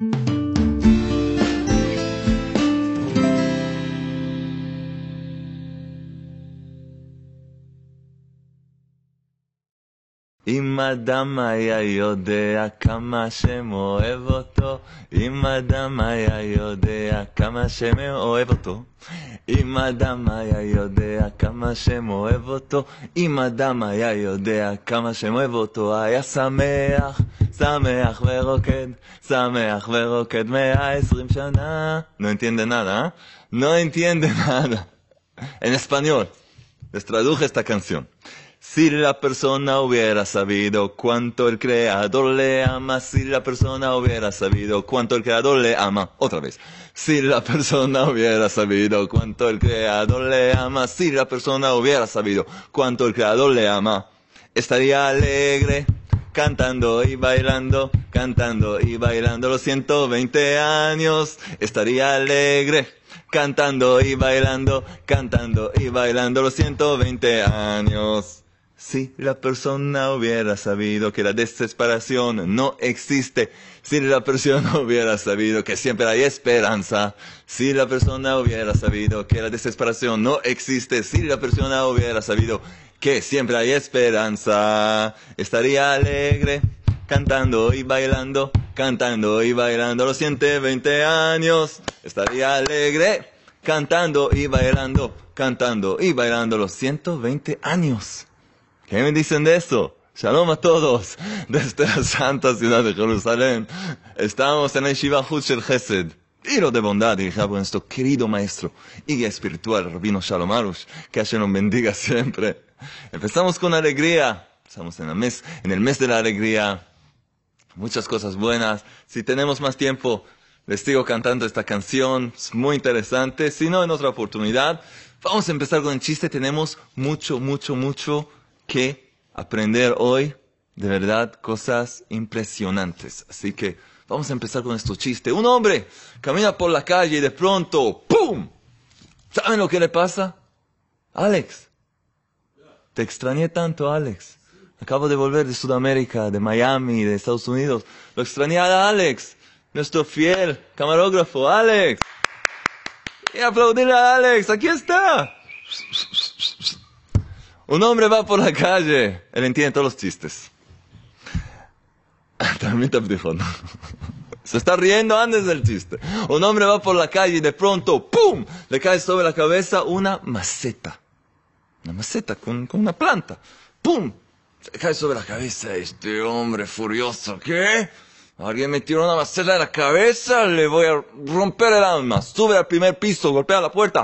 Thank you. Ima dama ya yo dea, como el Señor ama a tu Ima dama ya yo dea, como el Señor ama a tu Ima dama ya yo dea, como el ve roqued, semejach, ve roqued, me ha No entiende nada, ¿ah? no entiende nada, en español, les traduje esta canción. Si la persona hubiera sabido cuánto el creador le ama, si la persona hubiera sabido cuánto el creador le ama, otra vez. Si la persona hubiera sabido cuánto el creador le ama, si la persona hubiera sabido cuánto el creador le ama, estaría alegre cantando y bailando, cantando y bailando los 120 años, estaría alegre. Cantando y bailando, cantando y bailando los 120 años. Si la persona hubiera sabido que la desesperación no existe, si la persona hubiera sabido que siempre hay esperanza, si la persona hubiera sabido que la desesperación no existe, si la persona hubiera sabido que siempre hay esperanza, estaría alegre cantando y bailando, cantando y bailando los 120 años, estaría alegre cantando y bailando, cantando y bailando los 120 años. ¿Qué me dicen de esto? Shalom a todos desde la santa ciudad de Jerusalén. Estamos en el Shiva Shel Hesed. Tiro de bondad dirigido por nuestro querido maestro y guía espiritual, Rabino Shalom que Hashem nos bendiga siempre. Empezamos con alegría. Estamos en, el mes, en el mes de la alegría. Muchas cosas buenas. Si tenemos más tiempo, les sigo cantando esta canción. Es muy interesante. Si no, en otra oportunidad. Vamos a empezar con el chiste. Tenemos mucho, mucho, mucho que aprender hoy, de verdad, cosas impresionantes. Así que vamos a empezar con nuestro chiste. Un hombre camina por la calle y de pronto, ¡pum! ¿Saben lo que le pasa? Alex, te extrañé tanto, Alex. Acabo de volver de Sudamérica, de Miami, de Estados Unidos. Lo extrañé a Alex, nuestro fiel camarógrafo, Alex. Y aplaudir a Alex, aquí está. Un hombre va por la calle, él entiende todos los chistes. También te Se está riendo antes del chiste. Un hombre va por la calle y de pronto, ¡pum! Le cae sobre la cabeza una maceta. Una maceta con, una planta. ¡Pum! Le cae sobre la cabeza este hombre furioso. ¿Qué? Alguien me tiró una maceta en la cabeza, le voy a romper el alma. Sube al primer piso, golpea la puerta.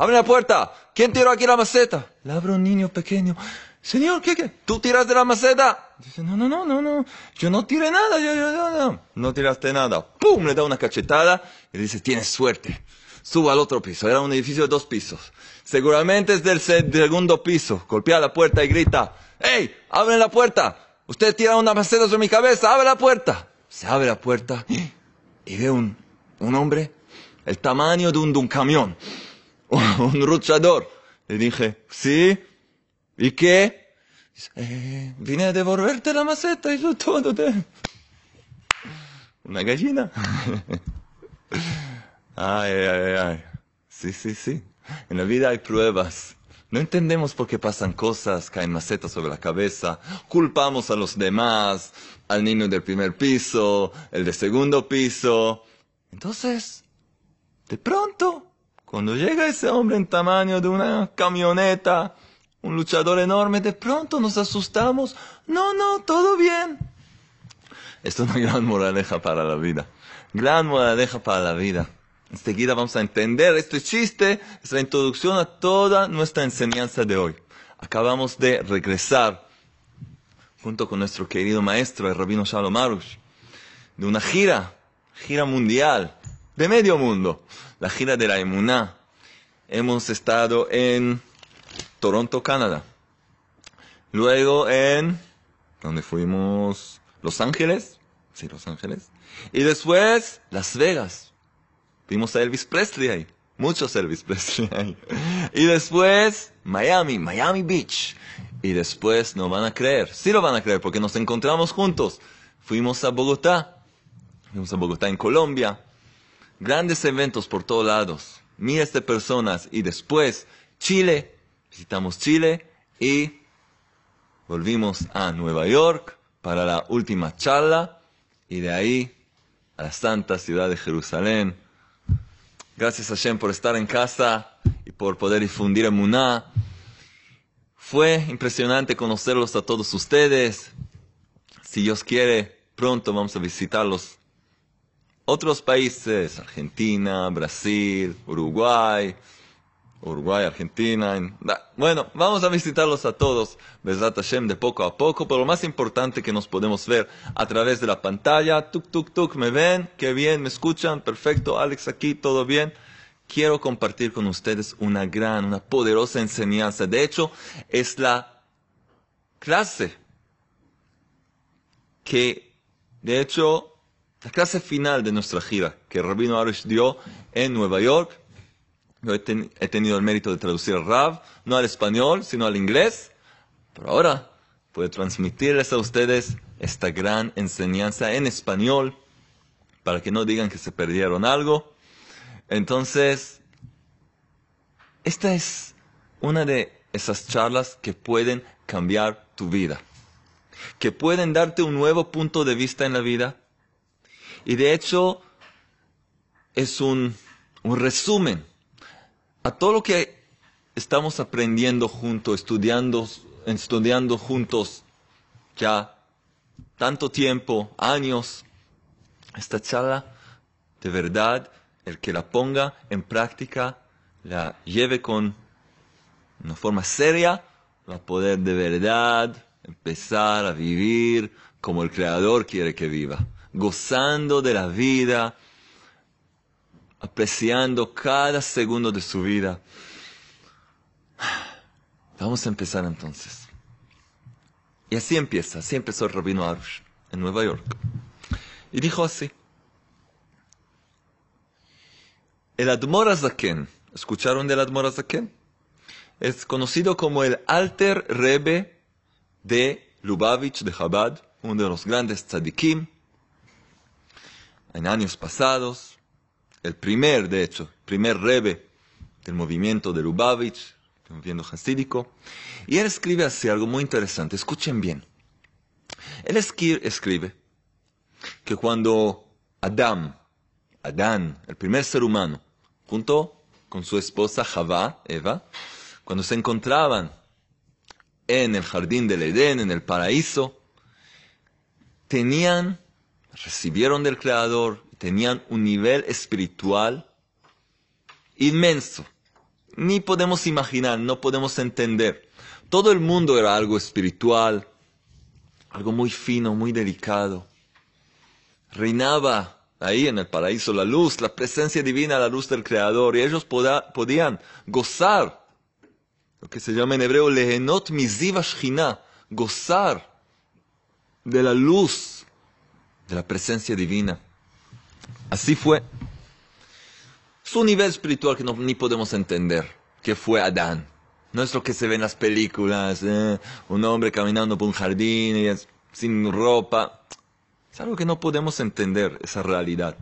Abre la puerta. ¿Quién tiró aquí la maceta? Le abre un niño pequeño. Señor, ¿qué, qué? ¿Tú tiraste la maceta? Dice, no, no, no, no, no. Yo no tiré nada, yo, yo, yo, no. No tiraste nada. ¡Pum! Le da una cachetada y dice, tienes suerte. Suba al otro piso. Era un edificio de dos pisos. Seguramente es del segundo piso. Golpea la puerta y grita, ¡Ey! ¡Abre la puerta! Usted tira una maceta sobre mi cabeza. ¡Abre la puerta! Se abre la puerta y ve un, un hombre el tamaño de un, de un camión un ruchador. Le dije, ¿sí? ¿Y qué? Eh, vine a devolverte la maceta, y eso todo. Te... Una gallina. ay, ay, ay. Sí, sí, sí. En la vida hay pruebas. No entendemos por qué pasan cosas, caen macetas sobre la cabeza, culpamos a los demás, al niño del primer piso, el de segundo piso. Entonces, de pronto, cuando llega ese hombre en tamaño de una camioneta, un luchador enorme, de pronto nos asustamos. No, no, todo bien. Esto es una gran moraleja para la vida. Gran moraleja para la vida. Enseguida vamos a entender este chiste, es la introducción a toda nuestra enseñanza de hoy. Acabamos de regresar junto con nuestro querido maestro, el rabino Shalom de una gira, gira mundial, de medio mundo la gira de la Emuná, hemos estado en Toronto, Canadá. Luego en... ¿Dónde fuimos? Los Ángeles. Sí, Los Ángeles. Y después Las Vegas. Fuimos a Elvis Presley ahí. Muchos Elvis Presley ahí. Y después Miami, Miami Beach. Y después no van a creer. Sí lo van a creer porque nos encontramos juntos. Fuimos a Bogotá. Fuimos a Bogotá en Colombia grandes eventos por todos lados, miles de personas y después Chile, visitamos Chile y volvimos a Nueva York para la última charla y de ahí a la santa ciudad de Jerusalén. Gracias a Hashem por estar en casa y por poder difundir a Muná. Fue impresionante conocerlos a todos ustedes. Si Dios quiere, pronto vamos a visitarlos otros países, Argentina, Brasil, Uruguay, Uruguay, Argentina. Bueno, vamos a visitarlos a todos, Besat Hashem, de poco a poco, pero lo más importante que nos podemos ver a través de la pantalla, tuk, tuk, tuk, me ven, qué bien, me escuchan, perfecto, Alex aquí, todo bien. Quiero compartir con ustedes una gran, una poderosa enseñanza. De hecho, es la clase que, de hecho, la clase final de nuestra gira que Rabino Arush dio en Nueva York. Yo he, tenido el mérito de traducir al no al español, sino al inglés. Pero ahora puedo transmitirles a ustedes esta gran enseñanza en español para que no digan que se perdieron algo. Entonces, esta es una de esas charlas que pueden cambiar tu vida, que pueden darte un nuevo punto de vista en la vida, y de hecho, es un, resumen a todo lo que estamos aprendiendo juntos, estudiando, estudiando juntos ya tanto tiempo, años. Esta charla, de verdad, el que la ponga en práctica, la lleve con una forma seria, va a poder de verdad empezar a vivir como el Creador quiere que viva gozando de la vida, apreciando cada segundo de su vida. Vamos a empezar entonces. Y así empieza, así empezó el Rabino Arush en Nueva York. Y dijo así. El Admor ¿escucharon del Admor Es conocido como el Alter rebe de Lubavitch de Chabad, uno de los grandes tzadikim, en años pasados, el primer, de hecho, primer rebe del movimiento de Lubavitch, del movimiento hasídico, y él escribe así algo muy interesante, escuchen bien. Él escribe que cuando Adam, Adán, el primer ser humano, junto con su esposa Javá, Eva, cuando se encontraban en el jardín del Edén, en el paraíso, tenían recibieron del Creador, tenían un nivel espiritual inmenso. Ni podemos imaginar, no podemos entender. Todo el mundo era algo espiritual, algo muy fino, muy delicado. Reinaba ahí en el paraíso la luz, la presencia divina, la luz del Creador, y ellos podían gozar, lo que se llama en hebreo lehenot miziva gozar de la luz de la presencia divina. Así fue. Su nivel espiritual que no, ni podemos entender, que fue Adán. No es lo que se ve en las películas, eh, un hombre caminando por un jardín sin ropa. Es algo que no podemos entender, esa realidad.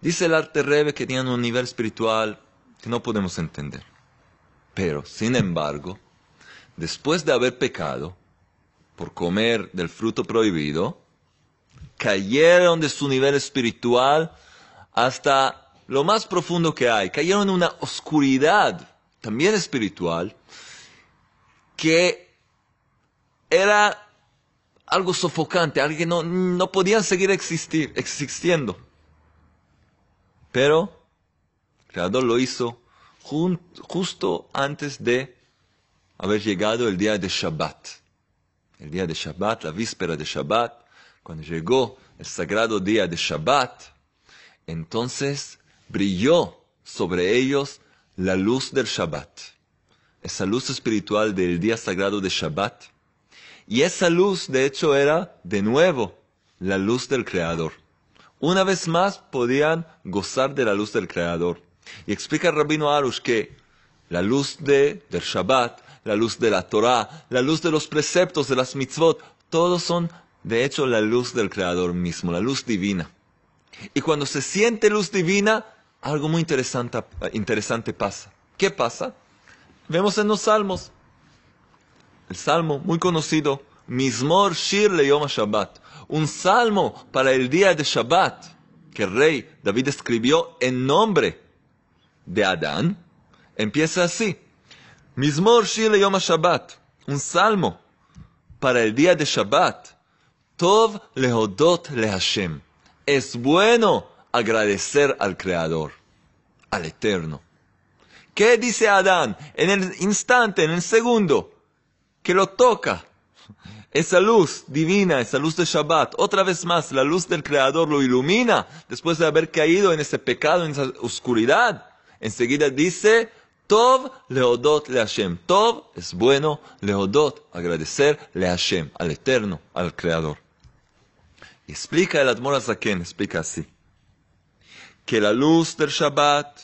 Dice el arte Rebe que tiene un nivel espiritual que no podemos entender. Pero, sin embargo, después de haber pecado por comer del fruto prohibido, cayeron de su nivel espiritual hasta lo más profundo que hay, cayeron en una oscuridad también espiritual que era algo sofocante, algo que no, podía seguir existir, existiendo. Pero el Creador lo hizo justo antes de haber llegado el día de Shabbat. El día de Shabbat, la víspera de Shabbat, cuando llegó el sagrado día de Shabbat, entonces brilló sobre ellos la luz del Shabbat, esa luz espiritual del día sagrado de Shabbat. Y esa luz, de hecho, era de nuevo la luz del Creador. Una vez más podían gozar de la luz del Creador. Y explica el rabino Arush que la luz de, del Shabbat, la luz de la Torah, la luz de los preceptos, de las mitzvot, todos son de hecho la luz del Creador mismo, la luz divina. Y cuando se siente luz divina, algo muy eh, interesante, pasa. ¿Qué pasa? Vemos en los salmos, el salmo muy conocido, Mismor Shir le Shabbat, un salmo para el día de Shabbat que el rey David escribió en nombre de Adán, empieza así. Mismor Shir le Shabbat, un salmo para el día de Shabbat Tov lehodot le Es bueno agradecer al Creador, al Eterno. ¿Qué dice Adán en el instante, en el segundo, que lo toca? Esa luz divina, esa luz de Shabbat, otra vez más, la luz del Creador lo ilumina después de haber caído en ese pecado, en esa oscuridad. Enseguida dice, Tov leodot le Tov es bueno, leodot, agradecer le al Eterno, al Creador. Explica el Admor quien explica así, que la luz del Shabbat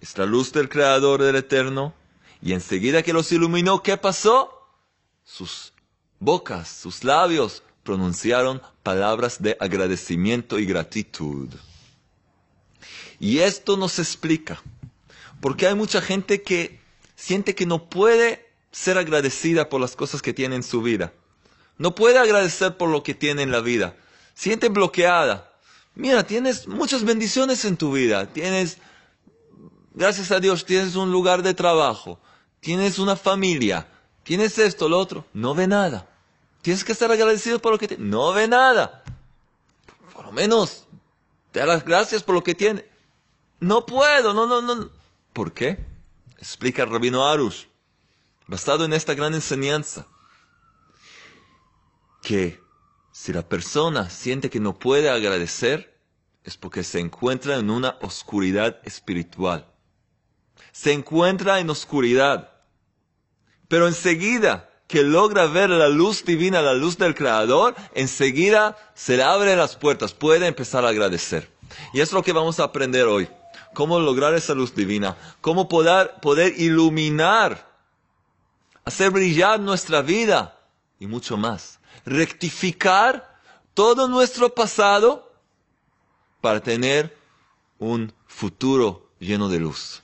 es la luz del Creador del Eterno, y enseguida que los iluminó, ¿qué pasó? Sus bocas, sus labios pronunciaron palabras de agradecimiento y gratitud. Y esto nos explica, porque hay mucha gente que siente que no puede ser agradecida por las cosas que tiene en su vida. No puede agradecer por lo que tiene en la vida siente bloqueada. Mira, tienes muchas bendiciones en tu vida. Tienes, gracias a Dios, tienes un lugar de trabajo. Tienes una familia. Tienes esto, lo otro. No ve nada. Tienes que estar agradecido por lo que tienes. No ve nada. Por lo menos, te las gracias por lo que tiene. No puedo, no, no, no. ¿Por qué? Explica el Rabino Arush, basado en esta gran enseñanza, que si la persona siente que no puede agradecer, es porque se encuentra en una oscuridad espiritual. Se encuentra en oscuridad. Pero enseguida que logra ver la luz divina, la luz del Creador, enseguida se le abren las puertas, puede empezar a agradecer. Y es lo que vamos a aprender hoy. Cómo lograr esa luz divina, cómo poder, poder iluminar, hacer brillar nuestra vida y mucho más rectificar todo nuestro pasado para tener un futuro lleno de luz.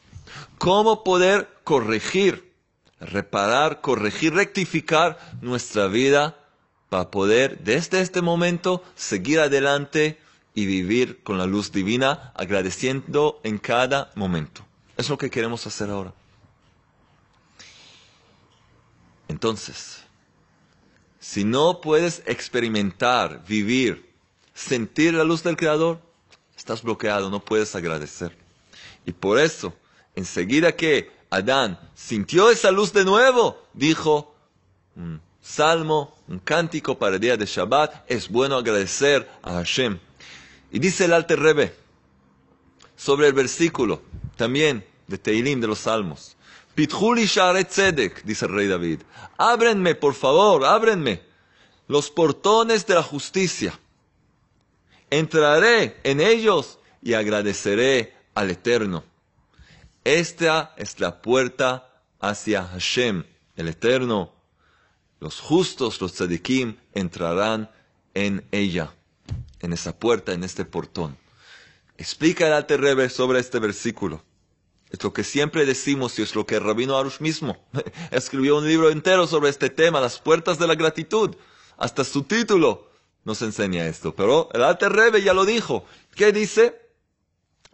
Cómo poder corregir, reparar, corregir, rectificar nuestra vida para poder desde este momento seguir adelante y vivir con la luz divina agradeciendo en cada momento. Es lo que queremos hacer ahora. Entonces, si no puedes experimentar, vivir, sentir la luz del Creador, estás bloqueado, no puedes agradecer. Y por eso, enseguida que Adán sintió esa luz de nuevo, dijo, un salmo, un cántico para el día de Shabbat, es bueno agradecer a Hashem. Y dice el Alter Rebbe, sobre el versículo, también de Teilim de los Salmos, dice el rey David. Ábrenme, por favor, ábrenme los portones de la justicia. Entraré en ellos y agradeceré al Eterno. Esta es la puerta hacia Hashem, el Eterno. Los justos, los tzadikim, entrarán en ella, en esa puerta, en este portón. Explica el Alter sobre este versículo. Es lo que siempre decimos y es lo que el Rabino Arush mismo escribió un libro entero sobre este tema, Las puertas de la gratitud. Hasta su título nos enseña esto. Pero el Alte Rebbe ya lo dijo. ¿Qué dice?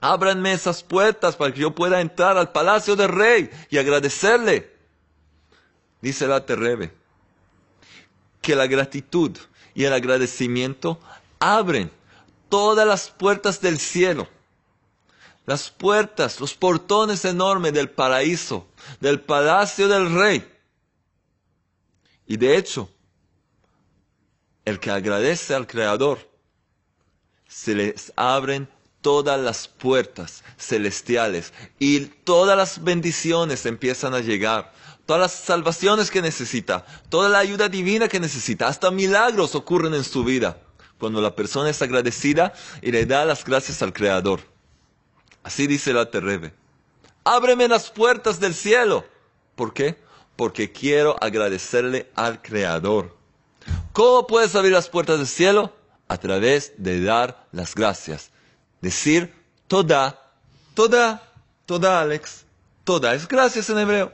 Ábranme esas puertas para que yo pueda entrar al palacio del rey y agradecerle. Dice el Alte Rebbe que la gratitud y el agradecimiento abren todas las puertas del cielo las puertas, los portones enormes del paraíso, del palacio del rey. Y de hecho, el que agradece al Creador, se les abren todas las puertas celestiales y todas las bendiciones empiezan a llegar. Todas las salvaciones que necesita, toda la ayuda divina que necesita, hasta milagros ocurren en su vida cuando la persona es agradecida y le da las gracias al Creador. Así dice el Terrebe. Ábreme las puertas del cielo. ¿Por qué? Porque quiero agradecerle al Creador. ¿Cómo puedes abrir las puertas del cielo? A través de dar las gracias. Decir toda, toda, toda, Alex. Toda es gracias en hebreo.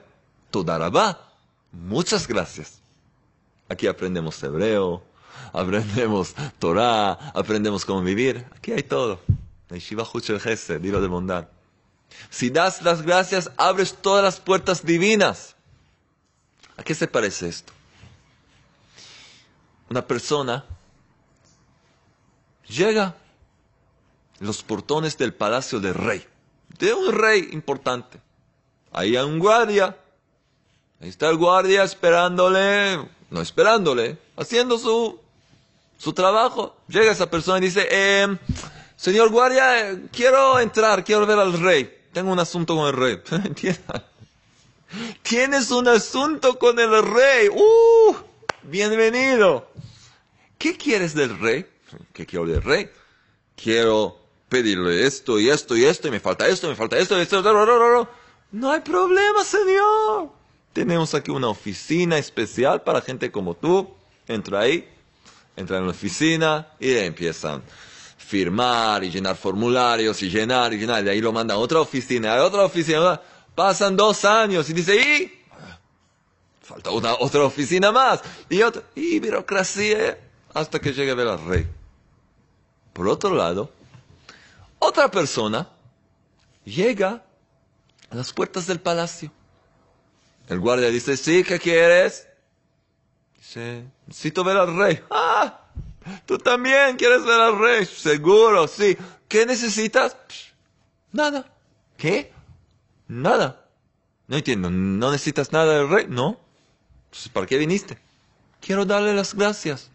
Toda rabá. Muchas gracias. Aquí aprendemos hebreo, aprendemos Torah, aprendemos cómo vivir. Aquí hay todo. Huchel de bondad. Si das las gracias, abres todas las puertas divinas. ¿A qué se parece esto? Una persona llega a los portones del palacio del rey, de un rey importante. Ahí hay un guardia. Ahí está el guardia esperándole, no esperándole, haciendo su, su trabajo. Llega esa persona y dice, eh, Señor guardia, eh, quiero entrar, quiero ver al rey. Tengo un asunto con el rey. Tienes un asunto con el rey. ¡Uh! Bienvenido. ¿Qué quieres del rey? ¿Qué quiero del rey? Quiero pedirle esto y esto y esto y me falta esto, me falta esto, esto. No hay problema, señor. Tenemos aquí una oficina especial para gente como tú. Entra ahí, entra en la oficina y empiezan firmar y llenar formularios y llenar y llenar. De ahí lo mandan a otra oficina, a otra oficina. Pasan dos años y dice, y falta una, otra oficina más y otra, y burocracia! ¿eh? hasta que llegue al rey. Por otro lado, otra persona llega a las puertas del palacio. El guardia dice, sí, ¿qué quieres? Dice, necesito ver al rey. ¡Ah! Tú también quieres ver al rey, seguro, sí. ¿Qué necesitas? nada. ¿Qué? Nada. No entiendo, ¿no necesitas nada del rey? No. Entonces, ¿para qué viniste? Quiero darle las gracias.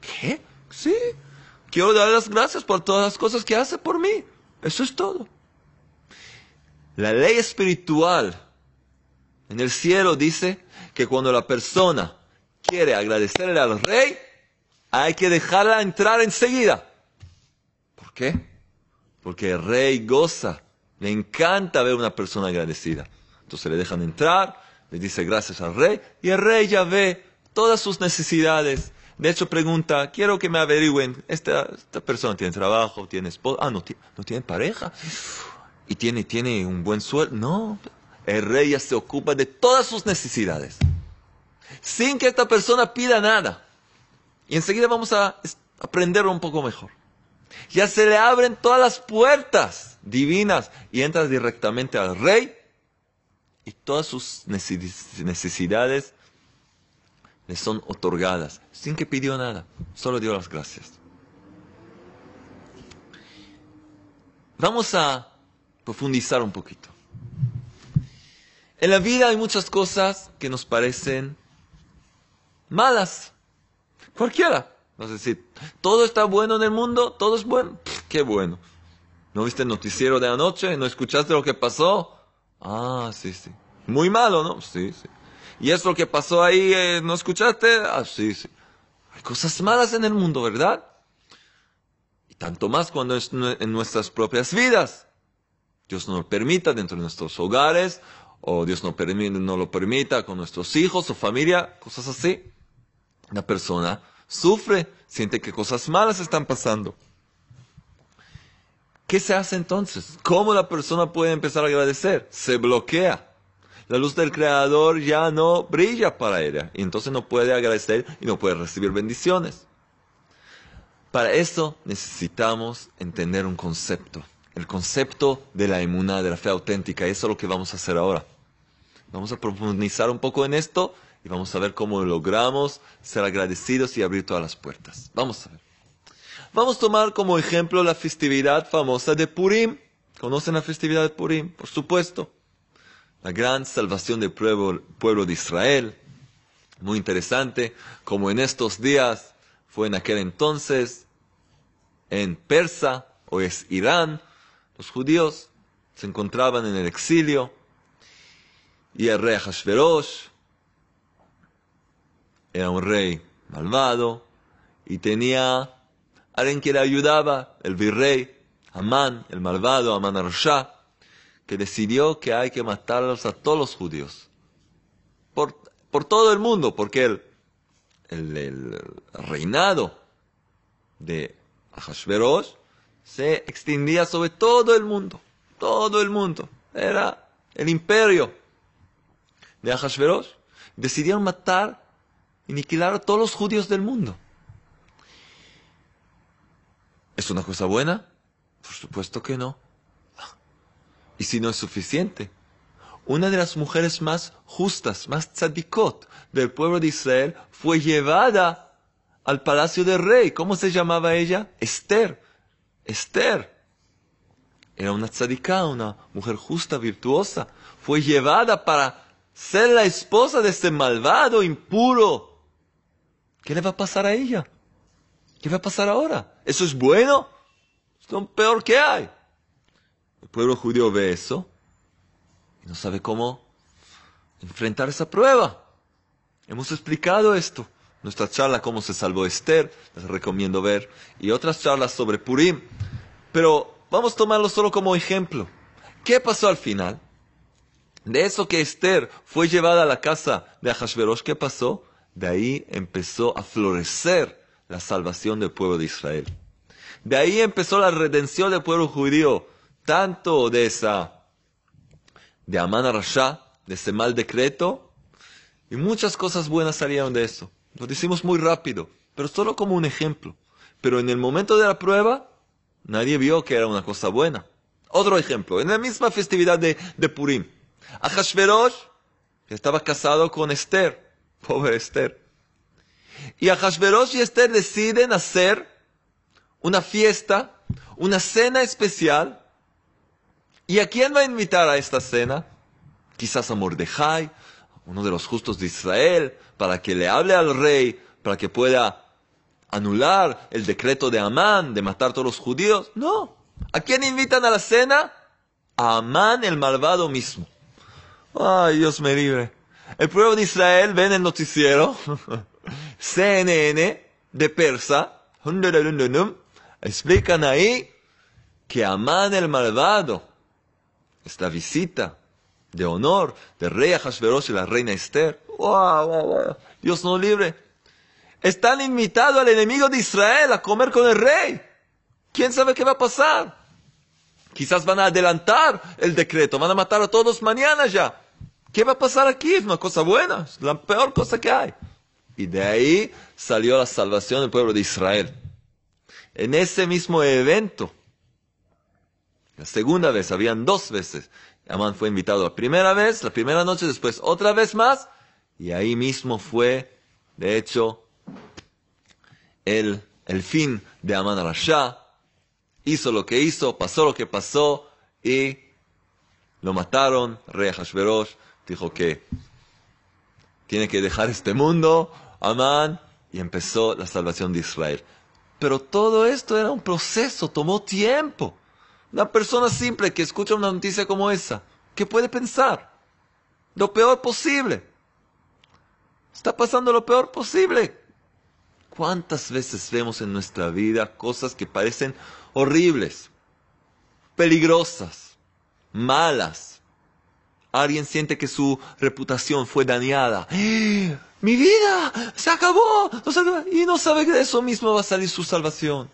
¿Qué? Sí. Quiero darle las gracias por todas las cosas que hace por mí. Eso es todo. La ley espiritual en el cielo dice que cuando la persona quiere agradecerle al rey, hay que dejarla entrar enseguida. ¿Por qué? Porque el rey goza, le encanta ver una persona agradecida. Entonces le dejan entrar, le dice gracias al rey y el rey ya ve todas sus necesidades. De hecho pregunta, quiero que me averigüen, esta, persona tiene trabajo, tiene esposa, ah, no, no tiene pareja y tiene, tiene un buen sueldo. No, el rey ya se ocupa de todas sus necesidades sin que esta persona pida nada. Y enseguida vamos a aprender un poco mejor. Ya se le abren todas las puertas divinas y entra directamente al rey y todas sus necesidades le son otorgadas sin que pidió nada, solo dio las gracias. Vamos a profundizar un poquito. En la vida hay muchas cosas que nos parecen malas, Cualquiera. No sé si todo está bueno en el mundo, todo es bueno. Qué bueno. ¿No viste el noticiero de anoche? ¿No escuchaste lo que pasó? Ah, sí, sí. Muy malo, ¿no? Sí, sí. ¿Y eso lo que pasó ahí? Eh, ¿No escuchaste? Ah, sí, sí. Hay cosas malas en el mundo, ¿verdad? Y tanto más cuando es en nuestras propias vidas. Dios no lo permita dentro de nuestros hogares, o Dios no lo permita con nuestros hijos o familia, cosas así. La persona sufre, siente que cosas malas están pasando. ¿Qué se hace entonces? ¿Cómo la persona puede empezar a agradecer? Se bloquea. La luz del Creador ya no brilla para ella. Y entonces no puede agradecer y no puede recibir bendiciones. Para eso necesitamos entender un concepto. El concepto de la inmunidad, de la fe auténtica. Eso es lo que vamos a hacer ahora. Vamos a profundizar un poco en esto y vamos a ver cómo logramos ser agradecidos y abrir todas las puertas. Vamos a ver. Vamos a tomar como ejemplo la festividad famosa de Purim. ¿Conocen la festividad de Purim? Por supuesto. La gran salvación del pueblo, de Israel. Muy interesante, como en estos días fue en aquel entonces, en Persa, o es Irán, los judíos se encontraban en el exilio, y el rey Hashverosh era un rey malvado y tenía alguien que le ayudaba, el virrey, Amán, el malvado, Amán Arshá, que decidió que hay que matarlos a todos los judíos. Por, todo el mundo, porque el, el, reinado de Ahashverosh se extendía sobre todo el mundo. Todo el mundo. Era el imperio de Ahashverosh. Decidieron matar Aniquilar a todos los judíos del mundo. ¿Es una cosa buena? Por supuesto que no. Y si no es suficiente, una de las mujeres más justas, más tzadikot del pueblo de Israel fue llevada al palacio del rey. ¿Cómo se llamaba ella? Esther. Esther. Era una tzadiká, una mujer justa, virtuosa. Fue llevada para ser la esposa de este malvado, impuro ¿Qué le va a pasar a ella? ¿Qué va a pasar ahora? ¿Eso es bueno? Es lo peor que hay. El pueblo judío ve eso y no sabe cómo enfrentar esa prueba. Hemos explicado esto. Nuestra charla, cómo se salvó Esther, les recomiendo ver, y otras charlas sobre Purim. Pero vamos a tomarlo solo como ejemplo. ¿Qué pasó al final? De eso que Esther fue llevada a la casa de Ahashverosh, ¿qué pasó? De ahí empezó a florecer la salvación del pueblo de Israel. De ahí empezó la redención del pueblo judío, tanto de esa, de Amán Rasha, de ese mal decreto, y muchas cosas buenas salieron de eso. Lo decimos muy rápido, pero solo como un ejemplo. Pero en el momento de la prueba, nadie vio que era una cosa buena. Otro ejemplo, en la misma festividad de, de Purim, Ahashverosh estaba casado con Esther. Pobre Esther. Y Hashverosh y Esther deciden hacer una fiesta, una cena especial. ¿Y a quién va a invitar a esta cena? Quizás a Mordejai, uno de los justos de Israel, para que le hable al rey, para que pueda anular el decreto de Amán de matar a todos los judíos. No. ¿A quién invitan a la cena? A Amán el malvado mismo. Ay, Dios me libre. El pueblo de Israel ven el noticiero CNN de Persa, explican ahí que Amán el malvado, esta visita de honor del rey Ahasveros y la reina Esther, Dios no libre, están invitados al enemigo de Israel a comer con el rey. ¿Quién sabe qué va a pasar? Quizás van a adelantar el decreto, van a matar a todos mañana ya. ¿Qué va a pasar aquí? Es una cosa buena, es la peor cosa que hay. Y de ahí salió la salvación del pueblo de Israel. En ese mismo evento, la segunda vez, habían dos veces. Amán fue invitado la primera vez, la primera noche, después otra vez más, y ahí mismo fue, de hecho, el, el fin de Amán Rasha. Hizo lo que hizo, pasó lo que pasó, y lo mataron, rey Hashverosh, dijo que tiene que dejar este mundo, Amán, y empezó la salvación de Israel. Pero todo esto era un proceso, tomó tiempo. Una persona simple que escucha una noticia como esa, ¿qué puede pensar? Lo peor posible. Está pasando lo peor posible. ¿Cuántas veces vemos en nuestra vida cosas que parecen horribles, peligrosas, malas? alguien siente que su reputación fue dañada. Mi vida se acabó. Y no sabe que de eso mismo va a salir su salvación.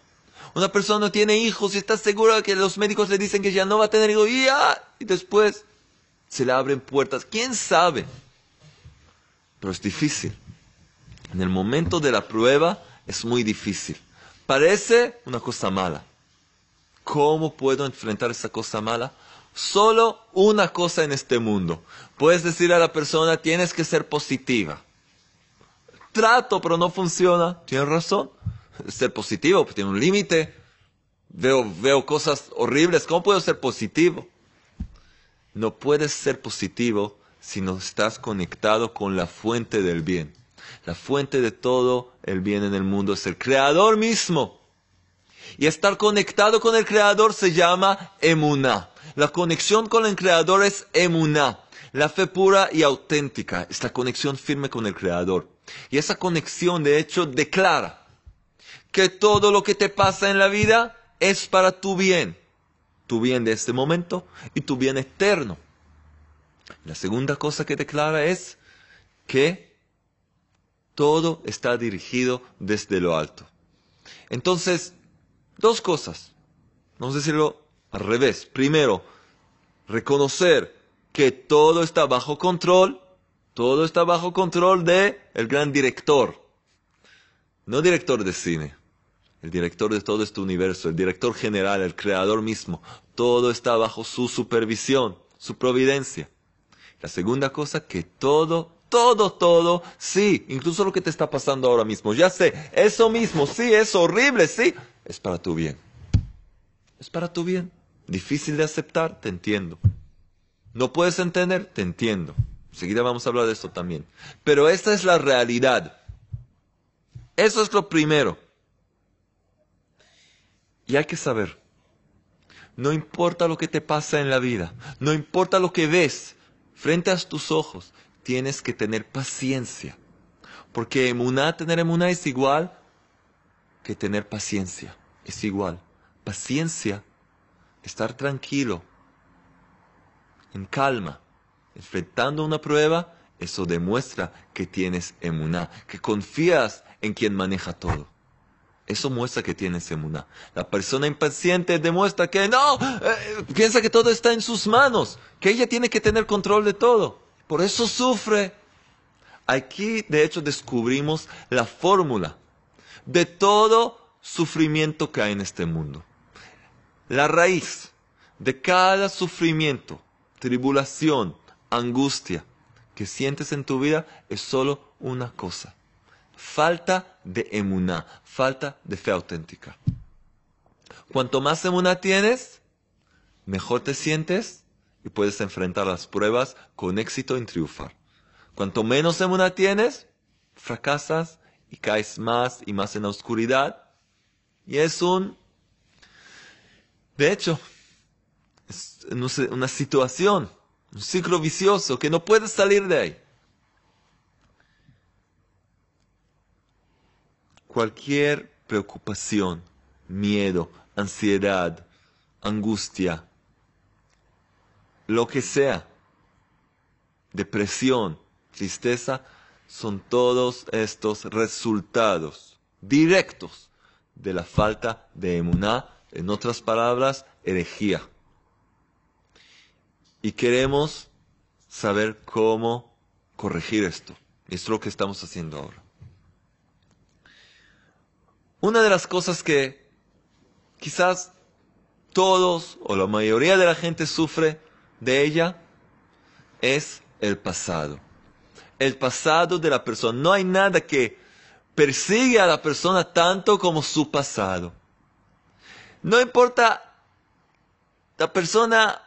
Una persona no tiene hijos y está segura que los médicos le dicen que ya no va a tener hijos. y después se le abren puertas. ¿Quién sabe? Pero es difícil. En el momento de la prueba es muy difícil. Parece una cosa mala. ¿Cómo puedo enfrentar esa cosa mala? solo una cosa en este mundo. Puedes decir a la persona, tienes que ser positiva. Trato, pero no funciona. Tienes razón. Ser positivo pues, tiene un límite. Veo, veo cosas horribles. ¿Cómo puedo ser positivo? No puedes ser positivo si no estás conectado con la fuente del bien. La fuente de todo el bien en el mundo es el Creador mismo. Y estar conectado con el Creador se llama emuná. La conexión con el Creador es emuná, la fe pura y auténtica, esta conexión firme con el Creador. Y esa conexión, de hecho, declara que todo lo que te pasa en la vida es para tu bien, tu bien de este momento y tu bien eterno. La segunda cosa que declara es que todo está dirigido desde lo alto. Entonces, dos cosas. Vamos a decirlo al revés. Primero, reconocer que todo está bajo control, todo está bajo control de el gran director. No director de cine, el director de todo este universo, el director general, el creador mismo. Todo está bajo su supervisión, su providencia. La segunda cosa, que todo, todo, todo, sí, incluso lo que te está pasando ahora mismo, ya sé, eso mismo, sí, es horrible, sí, es para tu bien. Es para tu bien. Difícil de aceptar, te entiendo. No puedes entender, te entiendo. Enseguida vamos a hablar de esto también. Pero esta es la realidad. Eso es lo primero. Y hay que saber, no importa lo que te pasa en la vida, no importa lo que ves frente a tus ojos, tienes que tener paciencia. Porque emuná, tener emuná es igual que tener paciencia. Es igual. Paciencia estar tranquilo, en calma, enfrentando una prueba, eso demuestra que tienes emuná, que confías en quien maneja todo. Eso muestra que tienes emuná. La persona impaciente demuestra que no, eh, piensa que todo está en sus manos, que ella tiene que tener control de todo. Por eso sufre. Aquí, de hecho, descubrimos la fórmula de todo sufrimiento que hay en este mundo la raíz de cada sufrimiento, tribulación, angustia que sientes en tu vida es solo una cosa. Falta de emuná, falta de fe auténtica. Cuanto más emuná tienes, mejor te sientes y puedes enfrentar las pruebas con éxito y triunfar. Cuanto menos emuná tienes, fracasas y caes más y más en la oscuridad. Y es un de hecho, es una situación, un ciclo vicioso que no puedes salir de ahí. Cualquier preocupación, miedo, ansiedad, angustia, lo que sea, depresión, tristeza, son todos estos resultados directos de la falta de emuná en otras palabras, herejía. Y queremos saber cómo corregir esto. Es lo que estamos haciendo ahora. Una de las cosas que quizás todos o la mayoría de la gente sufre de ella es el pasado. El pasado de la persona. No hay nada que persigue a la persona tanto como su pasado. No importa la persona,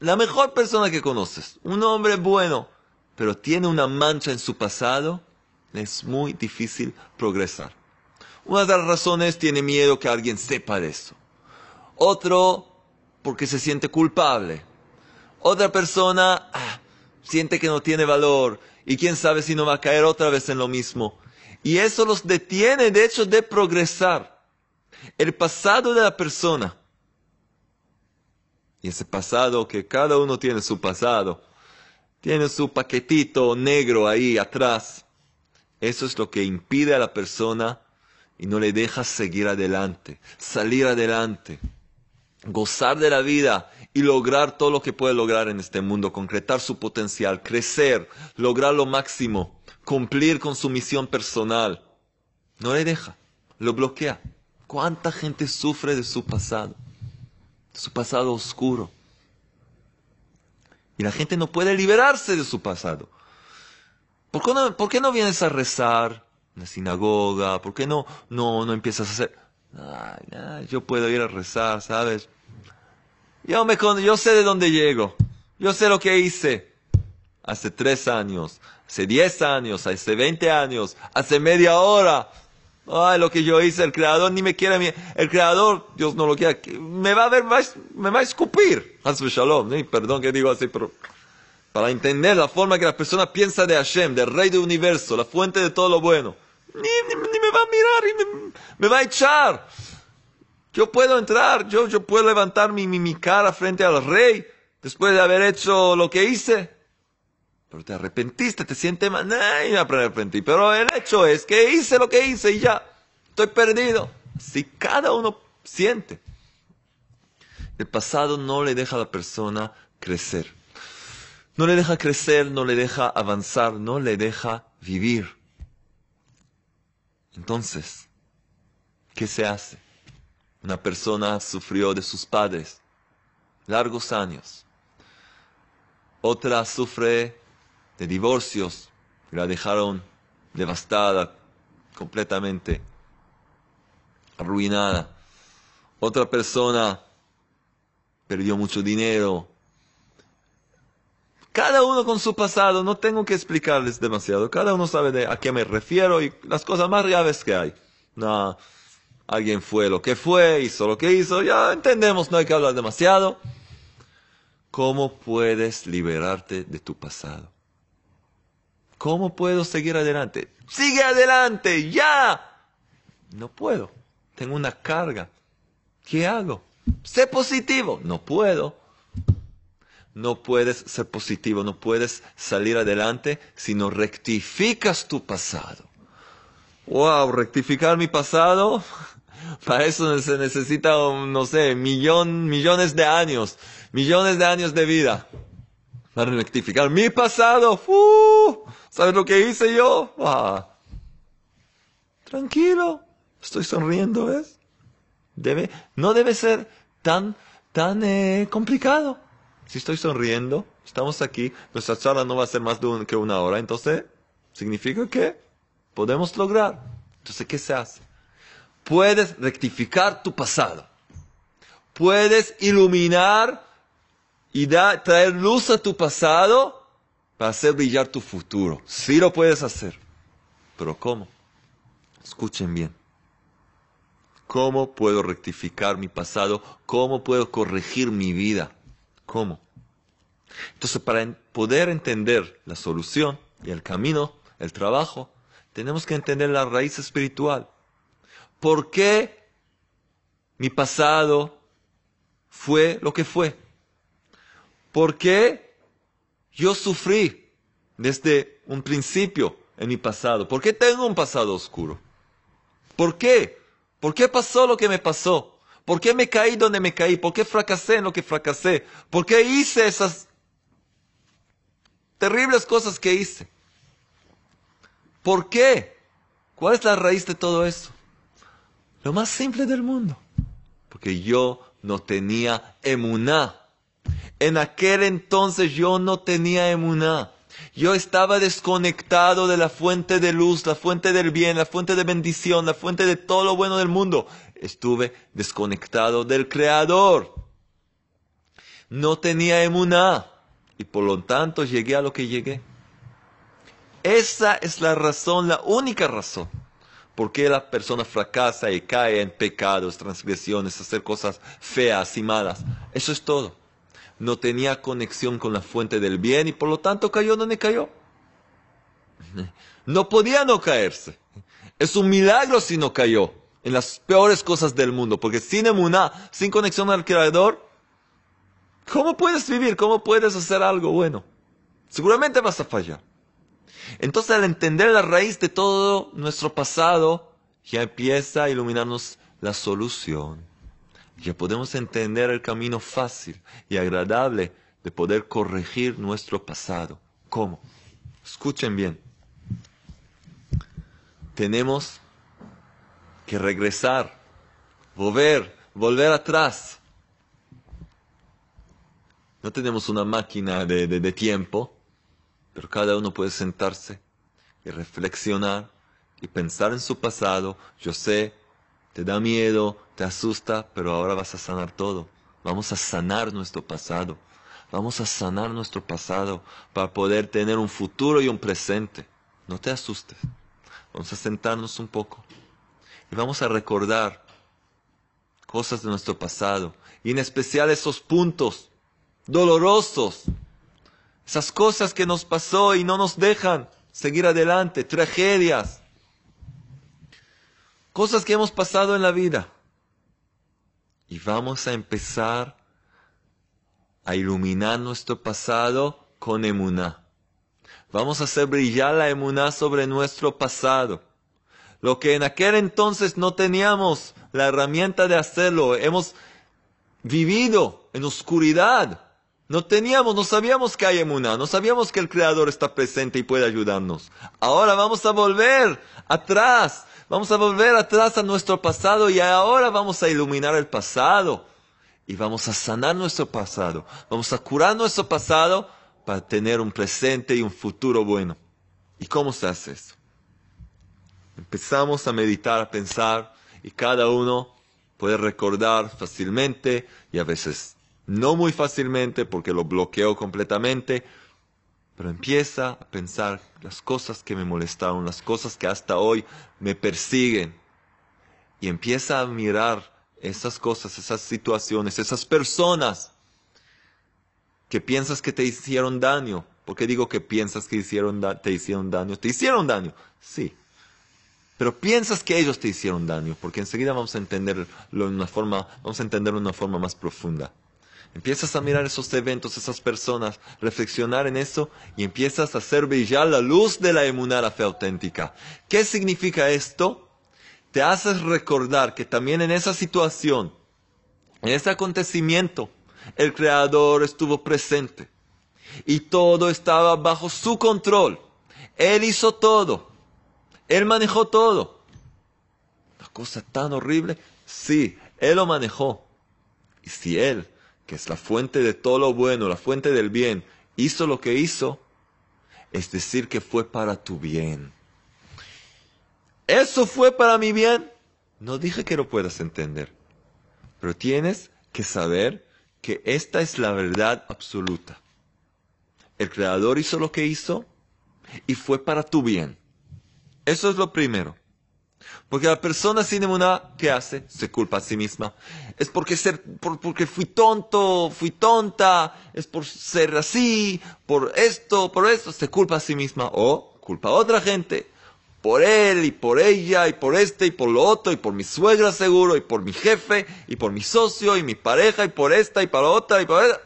la mejor persona que conoces, un hombre bueno, pero tiene una mancha en su pasado, es muy difícil progresar. Una de las razones tiene miedo que alguien sepa de eso. Otro, porque se siente culpable. Otra persona ah, siente que no tiene valor y quién sabe si no va a caer otra vez en lo mismo. Y eso los detiene, de hecho, de progresar el pasado de la persona. Y ese pasado que cada uno tiene su pasado, tiene su paquetito negro ahí atrás. Eso es lo que impide a la persona y no le deja seguir adelante, salir adelante, gozar de la vida y lograr todo lo que puede lograr en este mundo, concretar su potencial, crecer, lograr lo máximo, cumplir con su misión personal. No le deja, lo bloquea. ¿Cuánta gente sufre de su pasado? De su pasado oscuro. Y la gente no puede liberarse de su pasado. ¿Por qué no, vienes a rezar en la sinagoga? ¿Por qué no, no, no empiezas a hacer... Ay, yo puedo ir a rezar, ¿sabes? Yo, me yo sé de dónde llego. Yo sé lo que hice. Hace tres años, hace diez años, hace veinte años, hace media hora. Ay, lo que yo hice, el creador ni me quiere a mí. El creador, Dios no lo quiera, me va a ver, me va a escupir. Shalom, perdón que digo así, pero para entender la forma que la persona piensa de Hashem, del Rey del Universo, la fuente de todo lo bueno. Ni, me va a mirar, ni me, va a echar. Yo puedo entrar, yo, yo puedo levantar mi cara frente al Rey después de haber hecho lo que hice. Pero te arrepentiste, te sientes mal. No, me arrepentí. Pero el hecho es que hice lo que hice y ya. Estoy perdido. Si cada uno siente. El pasado no le deja a la persona crecer. No le deja crecer, no le deja avanzar, no le deja vivir. Entonces, ¿qué se hace? Una persona sufrió de sus padres largos años. Otra sufre de divorcios, la dejaron devastada, completamente arruinada. Otra persona perdió mucho dinero. Cada uno con su pasado, no tengo que explicarles demasiado. Cada uno sabe de a qué me refiero y las cosas más graves que hay. No, alguien fue lo que fue, hizo lo que hizo, ya entendemos, no hay que hablar demasiado. ¿Cómo puedes liberarte de tu pasado? ¿Cómo puedo seguir adelante? Sigue adelante, ya. No puedo. Tengo una carga. ¿Qué hago? Sé positivo. No puedo. No puedes ser positivo, no puedes salir adelante si no rectificas tu pasado. ¡Wow! Rectificar mi pasado. Para eso se necesita, no sé, millón, millones de años, millones de años de vida. Para rectificar mi pasado. ¿Sabes lo que hice yo? Ah, tranquilo, estoy sonriendo, ¿ves? Debe, no debe ser tan, tan eh, complicado. Si estoy sonriendo, estamos aquí, nuestra charla no va a ser más de que una hora, entonces significa que podemos lograr. Entonces, ¿qué se hace? Puedes rectificar tu pasado. Puedes iluminar y traer luz a tu pasado para hacer brillar tu futuro. Sí lo puedes hacer, pero ¿cómo? Escuchen bien. ¿Cómo puedo rectificar mi pasado? ¿Cómo puedo corregir mi vida? ¿Cómo? Entonces, para poder entender la solución y el camino, el trabajo, tenemos que entender la raíz espiritual. ¿Por qué mi pasado fue lo que fue? ¿Por qué yo sufrí desde un principio en mi pasado. ¿Por qué tengo un pasado oscuro? ¿Por qué? ¿Por qué pasó lo que me pasó? ¿Por qué me caí donde me caí? ¿Por qué fracasé en lo que fracasé? ¿Por qué hice esas terribles cosas que hice? ¿Por qué? ¿Cuál es la raíz de todo eso? Lo más simple del mundo. Porque yo no tenía emuná en aquel entonces yo no tenía emuná. Yo estaba desconectado de la fuente de luz, la fuente del bien, la fuente de bendición, la fuente de todo lo bueno del mundo. Estuve desconectado del Creador. No tenía emuná. Y por lo tanto llegué a lo que llegué. Esa es la razón, la única razón. ¿Por qué la persona fracasa y cae en pecados, transgresiones, hacer cosas feas y malas? Eso es todo no tenía conexión con la fuente del bien y por lo tanto cayó donde cayó. No podía no caerse. Es un milagro si no cayó en las peores cosas del mundo, porque sin emuná, sin conexión al creador, ¿cómo puedes vivir? ¿Cómo puedes hacer algo bueno? Seguramente vas a fallar. Entonces al entender la raíz de todo nuestro pasado, ya empieza a iluminarnos la solución ya podemos entender el camino fácil y agradable de poder corregir nuestro pasado. ¿Cómo? Escuchen bien. Tenemos que regresar, volver, volver atrás. No tenemos una máquina de, de tiempo, pero cada uno puede sentarse y reflexionar y pensar en su pasado. Yo sé te da miedo, te asusta, pero ahora vas a sanar todo. Vamos a sanar nuestro pasado. Vamos a sanar nuestro pasado para poder tener un futuro y un presente. No te asustes. Vamos a sentarnos un poco y vamos a recordar cosas de nuestro pasado y en especial esos puntos dolorosos, esas cosas que nos pasó y no nos dejan seguir adelante, tragedias cosas que hemos pasado en la vida. Y vamos a empezar a iluminar nuestro pasado con emuná. Vamos a hacer brillar la emuná sobre nuestro pasado. Lo que en aquel entonces no teníamos la herramienta de hacerlo, hemos vivido en oscuridad. No teníamos, no sabíamos que hay emuná, no sabíamos que el Creador está presente y puede ayudarnos. Ahora vamos a volver atrás Vamos a volver atrás a nuestro pasado y ahora vamos a iluminar el pasado. Y vamos a sanar nuestro pasado. Vamos a curar nuestro pasado para tener un presente y un futuro bueno. ¿Y cómo se hace eso? Empezamos a meditar, a pensar y cada uno puede recordar fácilmente y a veces no muy fácilmente porque lo bloqueo completamente, pero empieza a pensar las cosas que me molestaron, las cosas que hasta hoy me persiguen. Y empieza a mirar esas cosas, esas situaciones, esas personas que piensas que te hicieron daño. ¿Por qué digo que piensas que hicieron te hicieron daño? Te hicieron daño, sí. Pero piensas que ellos te hicieron daño, porque enseguida vamos a entenderlo de una forma, vamos a entenderlo de una forma más profunda. Empiezas a mirar esos eventos, esas personas, reflexionar en eso y empiezas a hacer brillar la luz de la emuná, la fe auténtica. ¿Qué significa esto? Te haces recordar que también en esa situación, en ese acontecimiento, el Creador estuvo presente y todo estaba bajo su control. Él hizo todo. Él manejó todo. Una cosa tan horrible. Sí, Él lo manejó. Y si Él que es la fuente de todo lo bueno, la fuente del bien, hizo lo que hizo, es decir, que fue para tu bien. Eso fue para mi bien. No dije que lo puedas entender, pero tienes que saber que esta es la verdad absoluta. El Creador hizo lo que hizo y fue para tu bien. Eso es lo primero. Porque la persona sin emuná, ¿qué hace? Se culpa a sí misma. Es porque, ser, porque fui tonto, fui tonta, es por ser así, por esto, por esto, se culpa a sí misma. O culpa a otra gente, por él y por ella y por este y por lo otro y por mi suegra seguro y por mi jefe y por mi socio y mi pareja y por esta y para otra y para...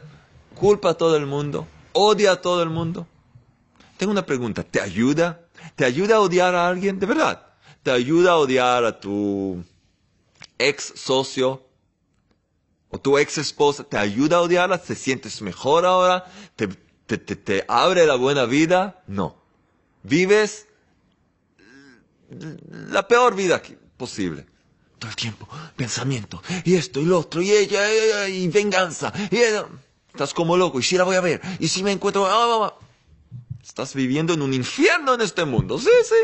Culpa a todo el mundo, odia a todo el mundo. Tengo una pregunta, ¿te ayuda? ¿Te ayuda a odiar a alguien? De verdad te ayuda a odiar a tu ex socio o tu ex esposa, te ayuda a odiarla, te sientes mejor ahora, te, abre la buena vida. No. Vives la peor vida posible. Todo el tiempo, pensamiento, y esto, y lo otro, y ella, y, venganza, y Estás como loco, y si la voy a ver, y si me encuentro. Ah, estás viviendo en un infierno en este mundo, sí, sí.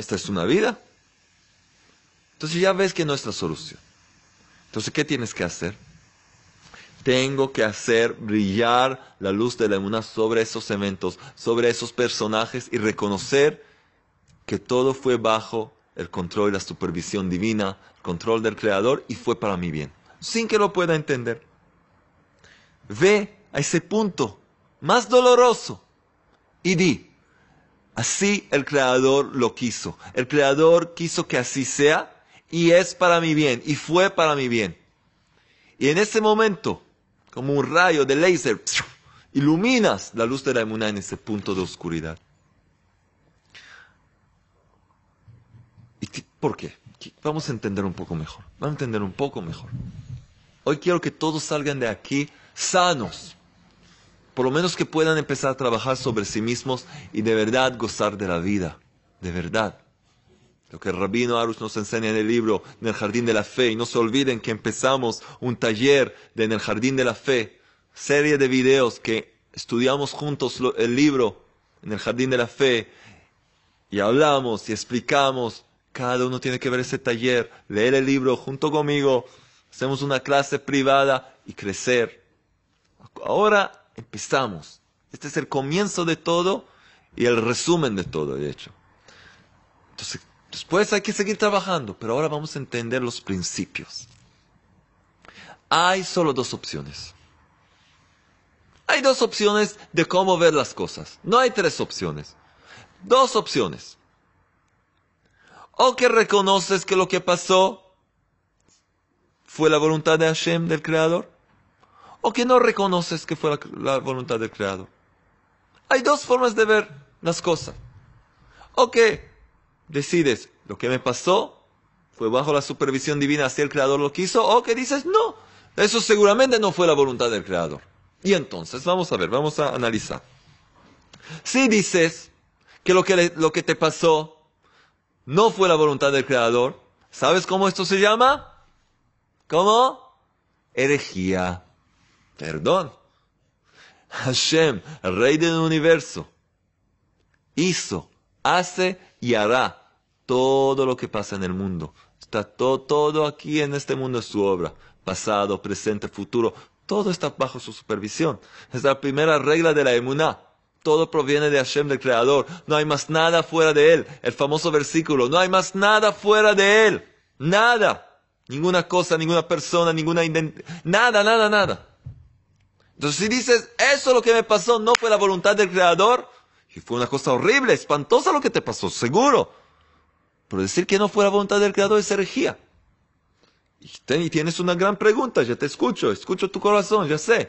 Esta es una vida. Entonces ya ves que no es la solución. Entonces, ¿qué tienes que hacer? Tengo que hacer brillar la luz de la luna sobre esos eventos, sobre esos personajes y reconocer que todo fue bajo el control y la supervisión divina, el control del Creador y fue para mi bien, sin que lo pueda entender. Ve a ese punto más doloroso y di, Así el Creador lo quiso. El Creador quiso que así sea y es para mi bien y fue para mi bien. Y en ese momento, como un rayo de láser, iluminas la luz de la emuná en ese punto de oscuridad. ¿Y por qué? Vamos a entender un poco mejor. Vamos a entender un poco mejor. Hoy quiero que todos salgan de aquí sanos por lo menos que puedan empezar a trabajar sobre sí mismos y de verdad gozar de la vida, de verdad. Lo que el rabino Arus nos enseña en el libro, en el jardín de la fe, y no se olviden que empezamos un taller de en el jardín de la fe, serie de videos que estudiamos juntos el libro en el jardín de la fe, y hablamos y explicamos, cada uno tiene que ver ese taller, leer el libro junto conmigo, hacemos una clase privada y crecer. Ahora empezamos. Este es el comienzo de todo y el resumen de todo, de hecho. Entonces, después hay que seguir trabajando, pero ahora vamos a entender los principios. Hay solo dos opciones. Hay dos opciones de cómo ver las cosas. No hay tres opciones. Dos opciones. O que reconoces que lo que pasó fue la voluntad de Hashem, del Creador, o que no reconoces que fue la, voluntad del Creador. Hay dos formas de ver las cosas. O que decides, lo que me pasó fue bajo la supervisión divina, así el Creador lo quiso, o que dices, no, eso seguramente no fue la voluntad del Creador. Y entonces, vamos a ver, vamos a analizar. Si dices que lo que, lo que te pasó no fue la voluntad del Creador, ¿sabes cómo esto se llama? ¿Cómo? Herejía. Perdón. Hashem, Rey del Universo, hizo, hace y hará todo lo que pasa en el mundo. Está todo, todo aquí en este mundo es su obra. Pasado, presente, futuro, todo está bajo su supervisión. Es la primera regla de la emuná. Todo proviene de Hashem, del Creador. No hay más nada fuera de Él. El famoso versículo, no hay más nada fuera de Él. Nada. Ninguna cosa, ninguna persona, ninguna... Nada, nada, nada. Entonces si dices, eso lo que me pasó no fue la voluntad del Creador, y fue una cosa horrible, espantosa lo que te pasó, seguro. Pero decir que no fue la voluntad del Creador es herejía. Y, tienes una gran pregunta, ya te escucho, escucho tu corazón, ya sé.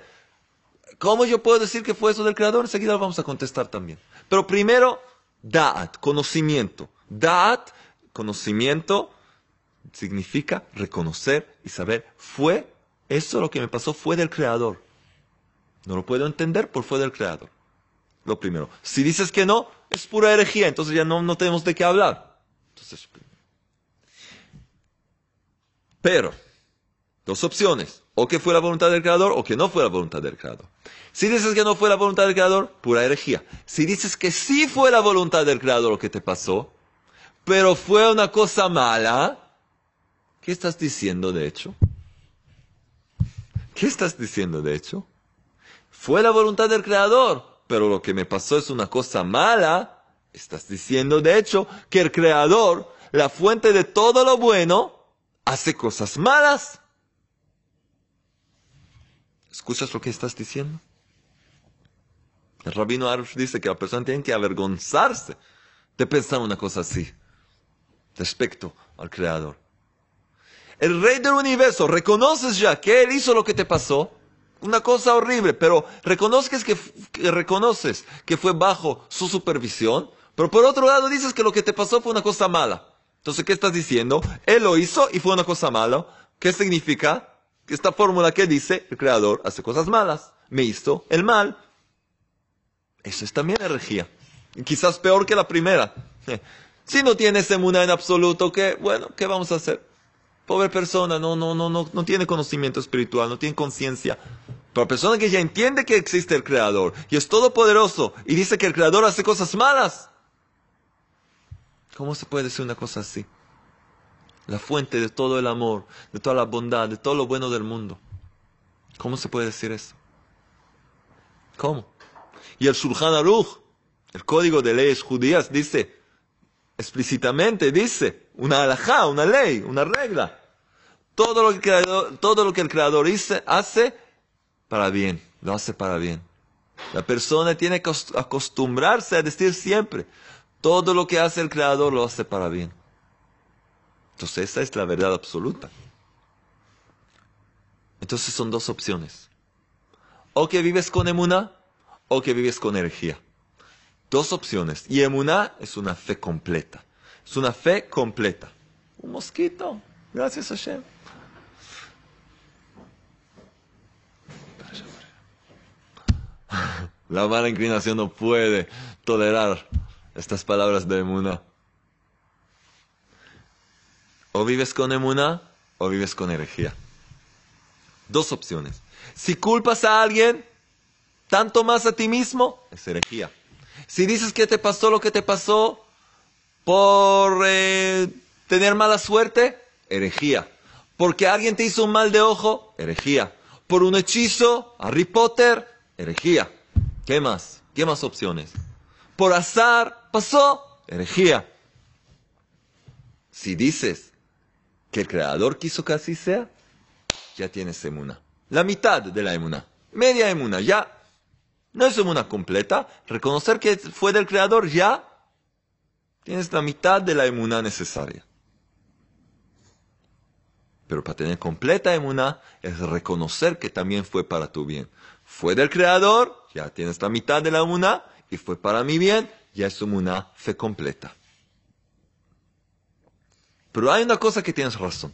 ¿Cómo yo puedo decir que fue eso del Creador? Enseguida lo vamos a contestar también. Pero primero, Da'at, conocimiento. Da'at, conocimiento, significa reconocer y saber, fue, eso lo que me pasó fue del Creador. No lo puedo entender por fue del creador. Lo primero. Si dices que no, es pura herejía, entonces ya no, no tenemos de qué hablar. Entonces, pero, dos opciones. O que fue la voluntad del creador o que no fue la voluntad del creador. Si dices que no fue la voluntad del creador, pura herejía. Si dices que sí fue la voluntad del creador lo que te pasó, pero fue una cosa mala, ¿qué estás diciendo de hecho? ¿Qué estás diciendo de hecho? fue la voluntad del Creador, pero lo que me pasó es una cosa mala, estás diciendo de hecho que el Creador, la fuente de todo lo bueno, hace cosas malas. ¿Escuchas lo que estás diciendo? El rabino Arush dice que la persona tiene que avergonzarse de pensar una cosa así respecto al Creador. El Rey del Universo, ¿reconoces ya que Él hizo lo que te pasó? una cosa horrible, pero reconoces que, reconoces que fue bajo su supervisión, pero por otro lado dices que lo que te pasó fue una cosa mala. Entonces, ¿qué estás diciendo? Él lo hizo y fue una cosa mala. ¿Qué significa? Esta fórmula que dice, el creador hace cosas malas, me hizo el mal. Eso es también energía Y quizás peor que la primera. Si no tienes emuna en absoluto, ¿qué, bueno, ¿qué vamos a hacer? Pobre persona, no, no, no, no, no tiene conocimiento espiritual, no tiene conciencia. Pero persona que ya entiende que existe el Creador y es todopoderoso y dice que el Creador hace cosas malas. ¿Cómo se puede decir una cosa así? La fuente de todo el amor, de toda la bondad, de todo lo bueno del mundo. ¿Cómo se puede decir eso? ¿Cómo? Y el Shulchan Aruch, el código de leyes judías, dice explícitamente, dice, una alajá, una ley, una regla. Todo lo que el creador, todo hace para bien, lo hace para bien. La persona tiene que acostumbrarse a decir siempre, todo lo que hace el creador lo hace para bien. Entonces esa es la verdad absoluta. Entonces son dos opciones. O que vives con emuna o que vives con energía. Dos opciones. Y emuna es una fe completa. Es una fe completa. Un mosquito. Gracias a Hashem. La mala inclinación no puede tolerar estas palabras de Emuna. O vives con Emuna o vives con herejía. Dos opciones. Si culpas a alguien, tanto más a ti mismo, es herejía. Si dices que te pasó lo que te pasó por eh, tener mala suerte, herejía. Porque alguien te hizo un mal de ojo, herejía. Por un hechizo, Harry Potter, herejía. ¿Qué más? ¿Qué más opciones? Por azar pasó, herejía. Si dices que el creador quiso que así sea, ya tienes emuna. La mitad de la emuna. Media emuna, ya. No es emuna completa. Reconocer que fue del creador, ya. Tienes la mitad de la emuna necesaria. Pero para tener completa emuna es reconocer que también fue para tu bien fue del Creador, ya tienes la mitad de la una, y fue para mi bien, ya es una fe completa. Pero hay una cosa que tienes razón.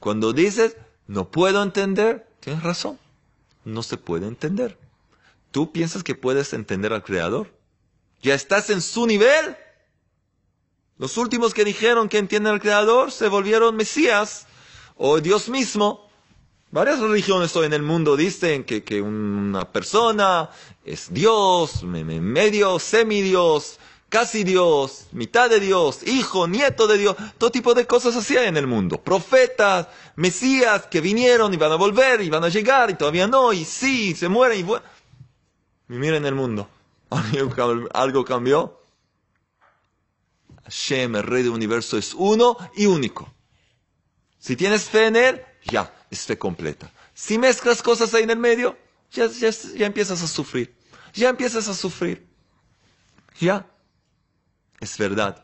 Cuando dices, no puedo entender, tienes razón. No se puede entender. ¿Tú piensas que puedes entender al Creador? ¿Ya estás en su nivel? Los últimos que dijeron que entienden al Creador se volvieron Mesías o Dios mismo. Varias religiones hoy en el mundo dicen que, que una persona es Dios, medio, semidios, casi Dios, mitad de Dios, hijo, nieto de Dios, todo tipo de cosas así hay en el mundo. Profetas, mesías que vinieron y van a volver y van a llegar y todavía no, y sí, se mueren y, vuelven. y miren el mundo. ¿Algo cambió? Hashem, el rey del universo, es uno y único. Si tienes fe en él, ya esté completa. Si mezclas cosas ahí en el medio, ya, ya, empiezas a sufrir. Ya empiezas a sufrir. Ya. Es verdad.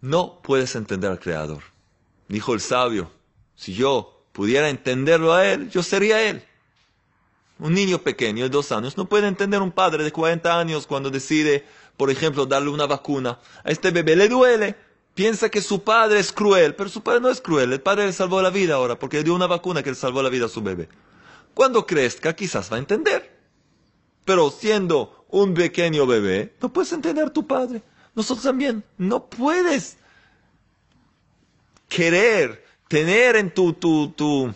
No puedes entender al Creador. Dijo el sabio, si yo pudiera entenderlo a Él, yo sería Él. Un niño pequeño de dos años no puede entender un padre de 40 años cuando decide, por ejemplo, darle una vacuna. A este bebé le duele, piensa que su padre es cruel, pero su padre no es cruel, el padre le salvó la vida ahora porque le dio una vacuna que le salvó la vida a su bebé. Cuando crezca quizás va a entender, pero siendo un pequeño bebé no puedes entender a tu padre. Nosotros también no puedes querer tener en tu, tu, tu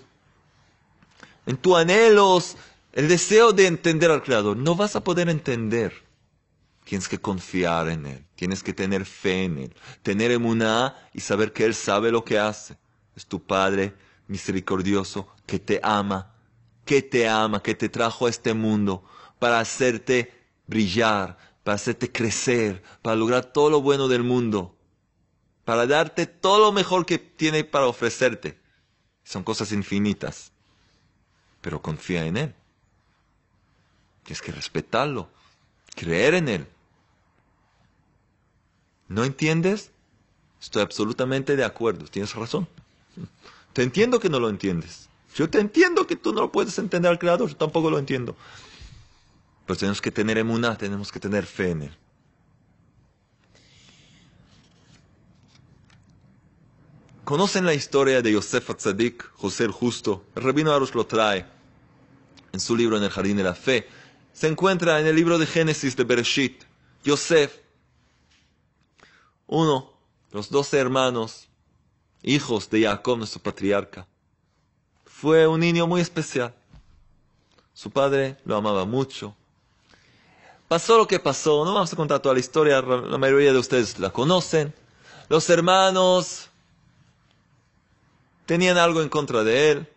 en tus anhelos el deseo de entender al Creador. No vas a poder entender. Tienes que confiar en Él, tienes que tener fe en Él, tener emuná y saber que Él sabe lo que hace. Es tu Padre misericordioso que te ama, que te ama, que te trajo a este mundo para hacerte brillar, para hacerte crecer, para lograr todo lo bueno del mundo, para darte todo lo mejor que tiene para ofrecerte. Son cosas infinitas, pero confía en Él. Tienes que respetarlo, creer en Él ¿No entiendes? Estoy absolutamente de acuerdo, tienes razón. Te entiendo que no lo entiendes. Yo te entiendo que tú no lo puedes entender al Creador, yo tampoco lo entiendo. Pero tenemos que tener emuná, tenemos que tener fe en Él. Conocen la historia de Yosef Atzadik, José el Justo. El rabino Arush lo trae en su libro En el Jardín de la Fe. Se encuentra en el libro de Génesis de Bereshit. Yosef uno, los doce hermanos, hijos de Jacob, nuestro patriarca. Fue un niño muy especial. Su padre lo amaba mucho. Pasó lo que pasó, no vamos a contar toda la historia, la mayoría de ustedes la conocen. Los hermanos tenían algo en contra de él,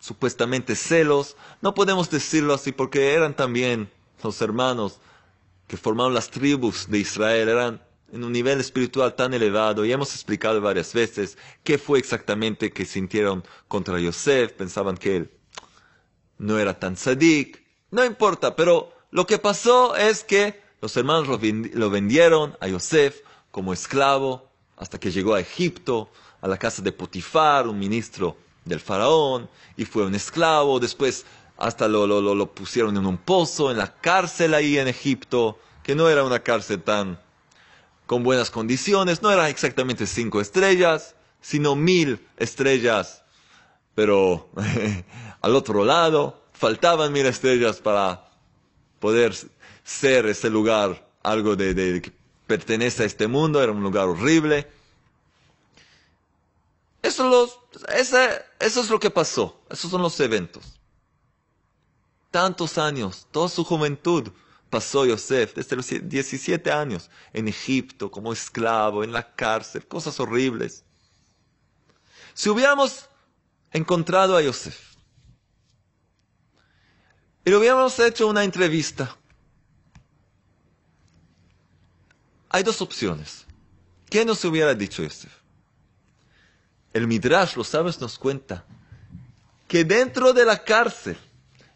supuestamente celos. No podemos decirlo así porque eran también los hermanos que formaron las tribus de Israel, eran en un nivel espiritual tan elevado y hemos explicado varias veces qué fue exactamente que sintieron contra Yosef, pensaban que él no era tan sadik, no importa, pero lo que pasó es que los hermanos lo vendieron a Yosef como esclavo hasta que llegó a Egipto, a la casa de Potifar, un ministro del faraón, y fue un esclavo, después hasta lo, lo, lo pusieron en un pozo, en la cárcel ahí en Egipto, que no era una cárcel tan con buenas condiciones, no eran exactamente cinco estrellas, sino mil estrellas. Pero al otro lado, faltaban mil estrellas para poder ser ese lugar, algo de, que pertenece a este mundo, era un lugar horrible. eso es lo que pasó, esos son los eventos. Tantos años, toda su juventud, pasó Yosef desde los 17 años en Egipto como esclavo, en la cárcel, cosas horribles. Si hubiéramos encontrado a Yosef y le hubiéramos hecho una entrevista, hay dos opciones. ¿Qué nos hubiera dicho Yosef? El Midrash, lo sabes, nos cuenta que dentro de la cárcel,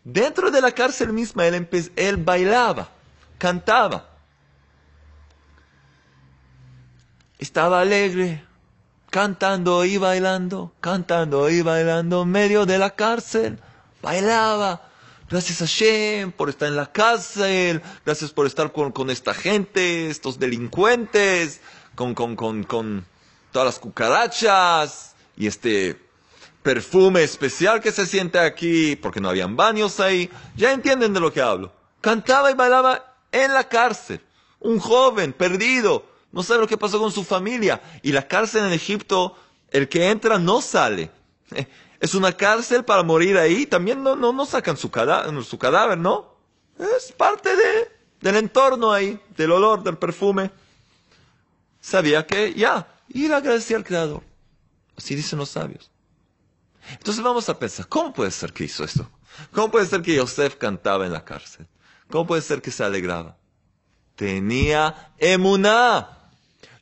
Dentro de la cárcel misma él, él bailaba, cantaba. Estaba alegre, cantando y bailando, cantando y bailando en medio de la cárcel. Bailaba. Gracias a Shem por estar en la cárcel. Gracias por estar con, esta gente, estos delincuentes, con, con, con todas las cucarachas y este perfume especial que se siente aquí, porque no habían baños ahí. Ya entienden de lo que hablo. Cantaba y bailaba en la cárcel. Un joven perdido. No sabe lo que pasó con su familia. Y la cárcel en Egipto, el que entra no sale. Es una cárcel para morir ahí. También no, sacan su, cadáver, ¿no? Es parte de, del entorno ahí, del olor, del perfume. Sabía que ya, ir a agradecer al Creador. Así dicen los sabios. Entonces vamos a pensar, ¿cómo puede ser que hizo esto? ¿Cómo puede ser que Yosef cantaba en la cárcel? ¿Cómo puede ser que se alegraba? Tenía emuná.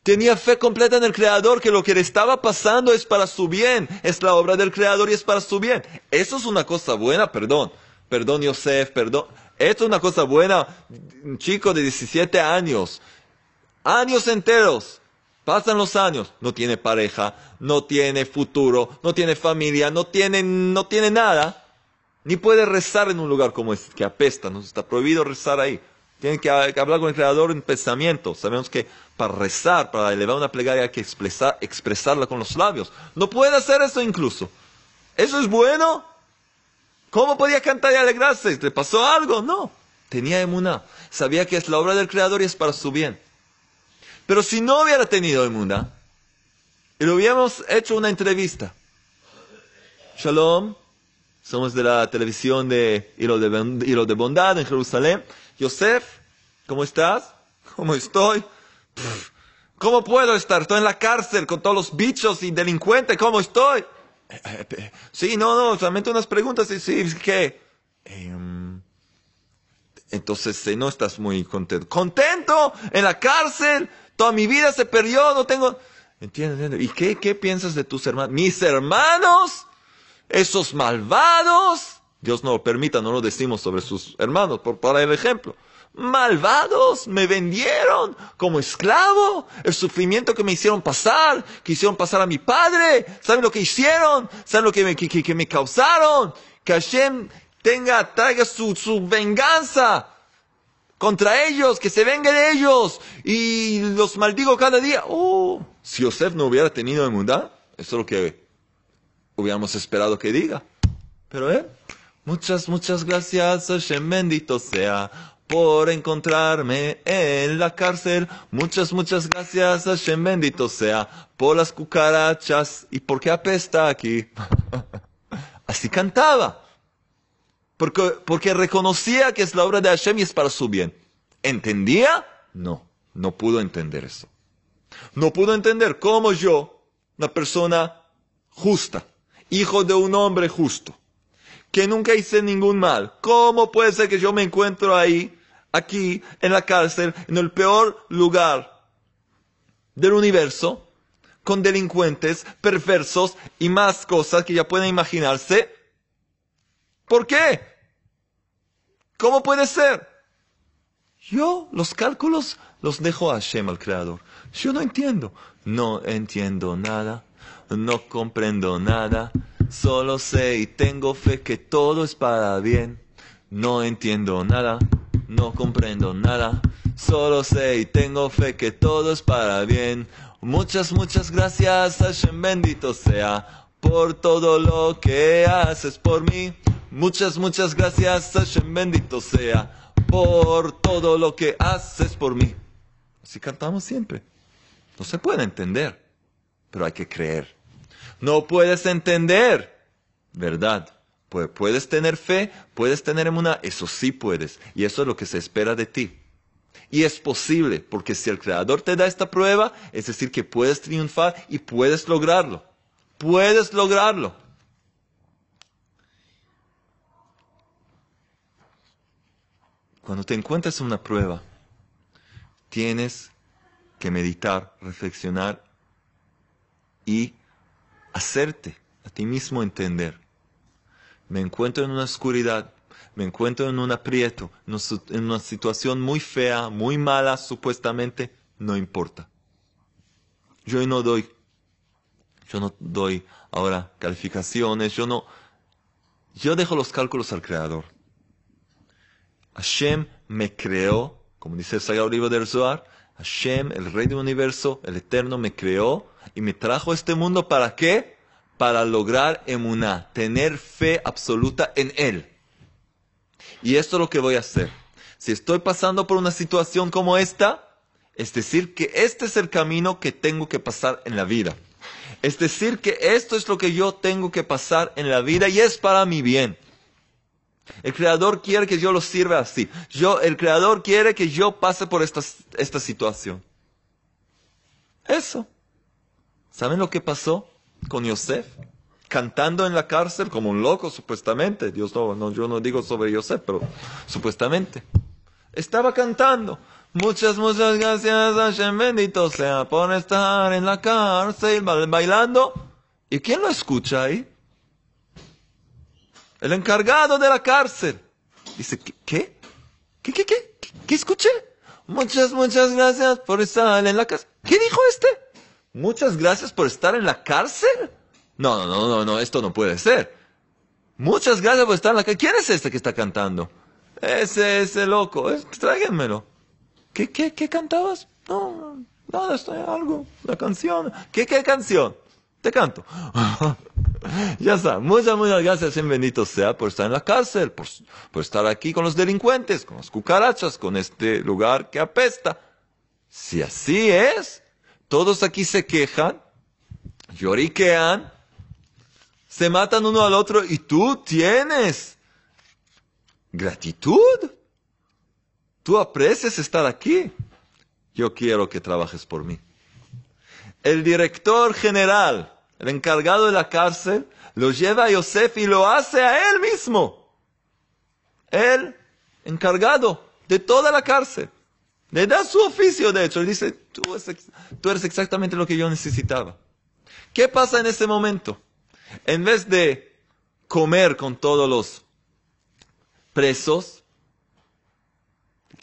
Tenía fe completa en el Creador, que lo que le estaba pasando es para su bien, es la obra del Creador y es para su bien. Eso es una cosa buena, perdón. Perdón, Yosef, perdón. Esto es una cosa buena. Un chico de 17 años, años enteros, Pasan los años, no tiene pareja, no tiene futuro, no tiene familia, no tiene, no tiene nada. Ni puede rezar en un lugar como este, que apesta, nos está prohibido rezar ahí. Tiene que hablar con el Creador en pensamiento. Sabemos que para rezar, para elevar una plegaria, hay que expresar, expresarla con los labios. No puede hacer eso incluso. ¿Eso es bueno? ¿Cómo podía cantar y alegrarse? ¿Le pasó algo? No. Tenía Emuna. Sabía que es la obra del Creador y es para su bien. Pero si no hubiera tenido mundo y le hubiéramos hecho una entrevista. Shalom, somos de la televisión de Hilo de, Bondad en Jerusalén. Yosef, ¿cómo estás? ¿Cómo estoy? ¿Cómo puedo estar? Estoy en la cárcel con todos los bichos y delincuentes. ¿Cómo estoy? Eh, eh, sí, no, no, solamente unas preguntas. Y sí, ¿qué? Em, entonces, eh, no estás muy contento. ¿Contento? ¿En la cárcel? Toda mi vida se perdió, no tengo... ¿Entiendes? ¿Y qué, piensas de tus hermanos? Mis hermanos, esos malvados. Dios no lo permita, no lo decimos sobre sus hermanos, por, para el ejemplo. Malvados, me vendieron como esclavo. El sufrimiento que me hicieron pasar, que hicieron pasar a mi padre. ¿Saben lo que hicieron? ¿Saben lo que me, me causaron? Que Hashem tenga, traiga su venganza contra ellos, que se venga de ellos y los maldigo cada día. Oh, si Yosef no hubiera tenido inmunidad, eso es lo que hubiéramos esperado que diga. Pero él, ¿eh? muchas, muchas gracias, Hashem bendito sea, por encontrarme en la cárcel. Muchas, muchas gracias, Hashem bendito sea, por las cucarachas y por qué apesta aquí. Así cantaba porque, reconocía que es la obra de Hashem y es para su bien. ¿Entendía? No, no pudo entender eso. No pudo entender cómo yo, una persona justa, hijo de un hombre justo, que nunca hice ningún mal, ¿cómo puede ser que yo me encuentro ahí, aquí, en la cárcel, en el peor lugar del universo, con delincuentes, perversos y más cosas que ya pueden imaginarse? ¿Por qué? ¿Cómo puede ser? Yo los cálculos los dejo a Shem al Creador. Yo no entiendo. No entiendo nada. No comprendo nada. Solo sé y tengo fe que todo es para bien. No entiendo nada. No comprendo nada. Solo sé y tengo fe que todo es para bien. Muchas, muchas gracias, Hashem bendito sea, por todo lo que haces por mí. Muchas, muchas gracias, bendito sea, por todo lo que haces por mí. Así cantamos siempre. No se puede entender, pero hay que creer. No puedes entender, ¿verdad? Pues puedes tener fe, puedes tener una, eso sí puedes, y eso es lo que se espera de ti. Y es posible, porque si el Creador te da esta prueba, es decir, que puedes triunfar y puedes lograrlo. Puedes lograrlo. Cuando te encuentras en una prueba, tienes que meditar, reflexionar y hacerte a ti mismo entender. Me encuentro en una oscuridad, me encuentro en un aprieto, en una situación muy fea, muy mala supuestamente, no importa. Yo no doy, yo no doy ahora calificaciones, yo no, yo dejo los cálculos al creador. Hashem me creó, como dice el Sagrado Libro del Zohar, Hashem, el Rey del Universo, el Eterno, me creó y me trajo a este mundo para qué? Para lograr emuná, tener fe absoluta en Él. Y esto es lo que voy a hacer. Si estoy pasando por una situación como esta, es decir, que este es el camino que tengo que pasar en la vida. Es decir, que esto es lo que yo tengo que pasar en la vida y es para mi bien. El creador quiere que yo lo sirva así. Yo, el creador quiere que yo pase por esta, esta situación. Eso. ¿Saben lo que pasó con Yosef? Cantando en la cárcel como un loco, supuestamente. Dios no, yo no digo sobre Yosef, pero supuestamente. Estaba cantando. Muchas, muchas gracias, Hashem, bendito sea, por estar en la cárcel bailando. ¿Y quién lo escucha ahí? el encargado de la cárcel. Dice, ¿qué? ¿Qué? ¿Qué? ¿Qué? ¿Qué, escuché? Muchas, muchas gracias por estar en la cárcel. ¿Qué dijo este? Muchas gracias por estar en la cárcel. No, no, no, no, no, esto no puede ser. Muchas gracias por estar en la cárcel. ¿Quién es este que está cantando? Ese, ese loco. Eh, tráiganmelo. ¿Qué, qué, qué cantabas? No, nada, estoy algo. La canción. ¿Qué, qué canción? Te canto. ya está. Muchas, muchas gracias, en bendito sea, por estar en la cárcel, por, por estar aquí con los delincuentes, con los cucarachas, con este lugar que apesta. Si así es, todos aquí se quejan, lloriquean, se matan uno al otro y tú tienes gratitud. Tú aprecias estar aquí. Yo quiero que trabajes por mí. El director general el encargado de la cárcel, lo lleva a Yosef y lo hace a él mismo. Él, encargado de toda la cárcel. Le da su oficio, de hecho. Le dice, tú eres, tú eres exactamente lo que yo necesitaba. ¿Qué pasa en ese momento? En vez de comer con todos los presos,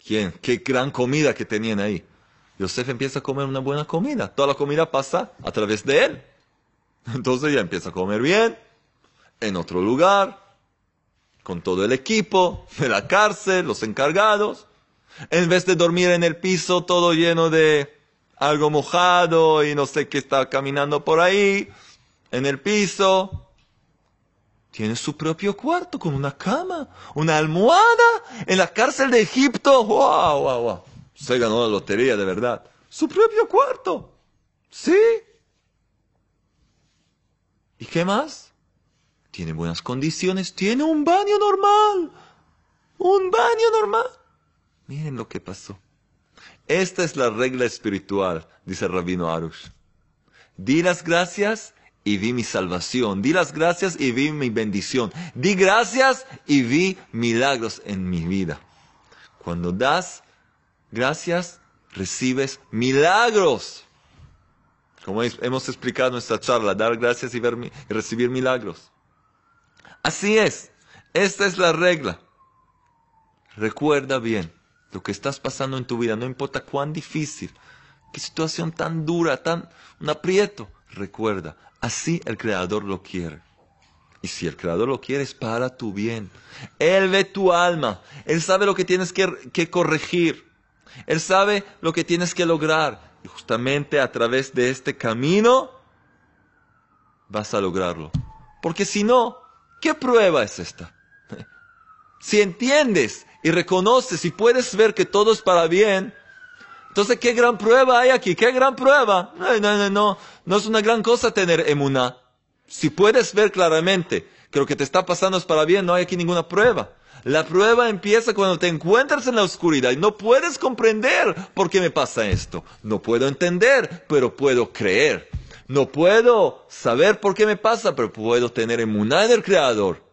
¿quién? Qué gran comida que tenían ahí. Yosef empieza a comer una buena comida. Toda la comida pasa a través de él. Entonces ya empieza a comer bien, en otro lugar, con todo el equipo de la cárcel, los encargados, en vez de dormir en el piso todo lleno de algo mojado y no sé qué está caminando por ahí, en el piso. Tiene su propio cuarto con una cama, una almohada en la cárcel de Egipto. ¡Wow, wow, wow! Se ganó la lotería, de verdad. Su propio cuarto. Sí, ¿Y qué más? Tiene buenas condiciones, tiene un baño normal. Un baño normal. Miren lo que pasó. Esta es la regla espiritual, dice el rabino Arush. Di las gracias y vi mi salvación. Di las gracias y vi mi bendición. Di gracias y vi milagros en mi vida. Cuando das gracias, recibes milagros como hemos explicado en nuestra charla, dar gracias y, recibir milagros. Así es, esta es la regla. Recuerda bien lo que estás pasando en tu vida, no importa cuán difícil, qué situación tan dura, tan un aprieto. Recuerda, así el Creador lo quiere. Y si el Creador lo quiere es para tu bien. Él ve tu alma, Él sabe lo que tienes que corregir, Él sabe lo que tienes que lograr, justamente a través de este camino vas a lograrlo. Porque si no, ¿qué prueba es esta? Si entiendes y reconoces y puedes ver que todo es para bien, entonces qué gran prueba hay aquí, qué gran prueba. No, no, no, no, no es una gran cosa tener emuná. Si puedes ver claramente que lo que te está pasando es para bien, no hay aquí ninguna prueba. La prueba empieza cuando te encuentras en la oscuridad y no puedes comprender por qué me pasa esto. No puedo entender, pero puedo creer. No puedo saber por qué me pasa, pero puedo tener en el Creador.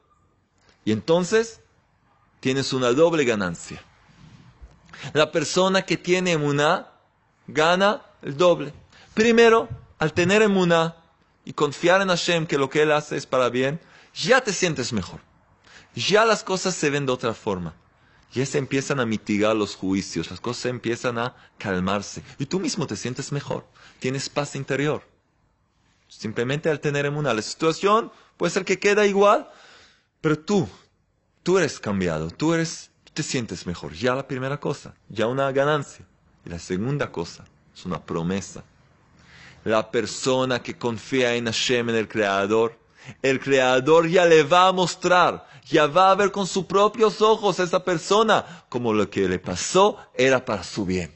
Y entonces tienes una doble ganancia. La persona que tiene emuná gana el doble. Primero, al tener emuná y confiar en Hashem que lo que Él hace es para bien, ya te sientes mejor ya las cosas se ven de otra forma. Ya se empiezan a mitigar los juicios, las cosas empiezan a calmarse y tú mismo te sientes mejor, tienes paz interior. Simplemente al tener una la situación puede ser que queda igual, pero tú, tú eres cambiado, tú eres, te sientes mejor. Ya la primera cosa, ya una ganancia. Y la segunda cosa es una promesa. La persona que confía en Hashem, en el Creador, el Creador ya le va a mostrar, ya va a ver con sus propios ojos a esa persona como lo que le pasó era para su bien.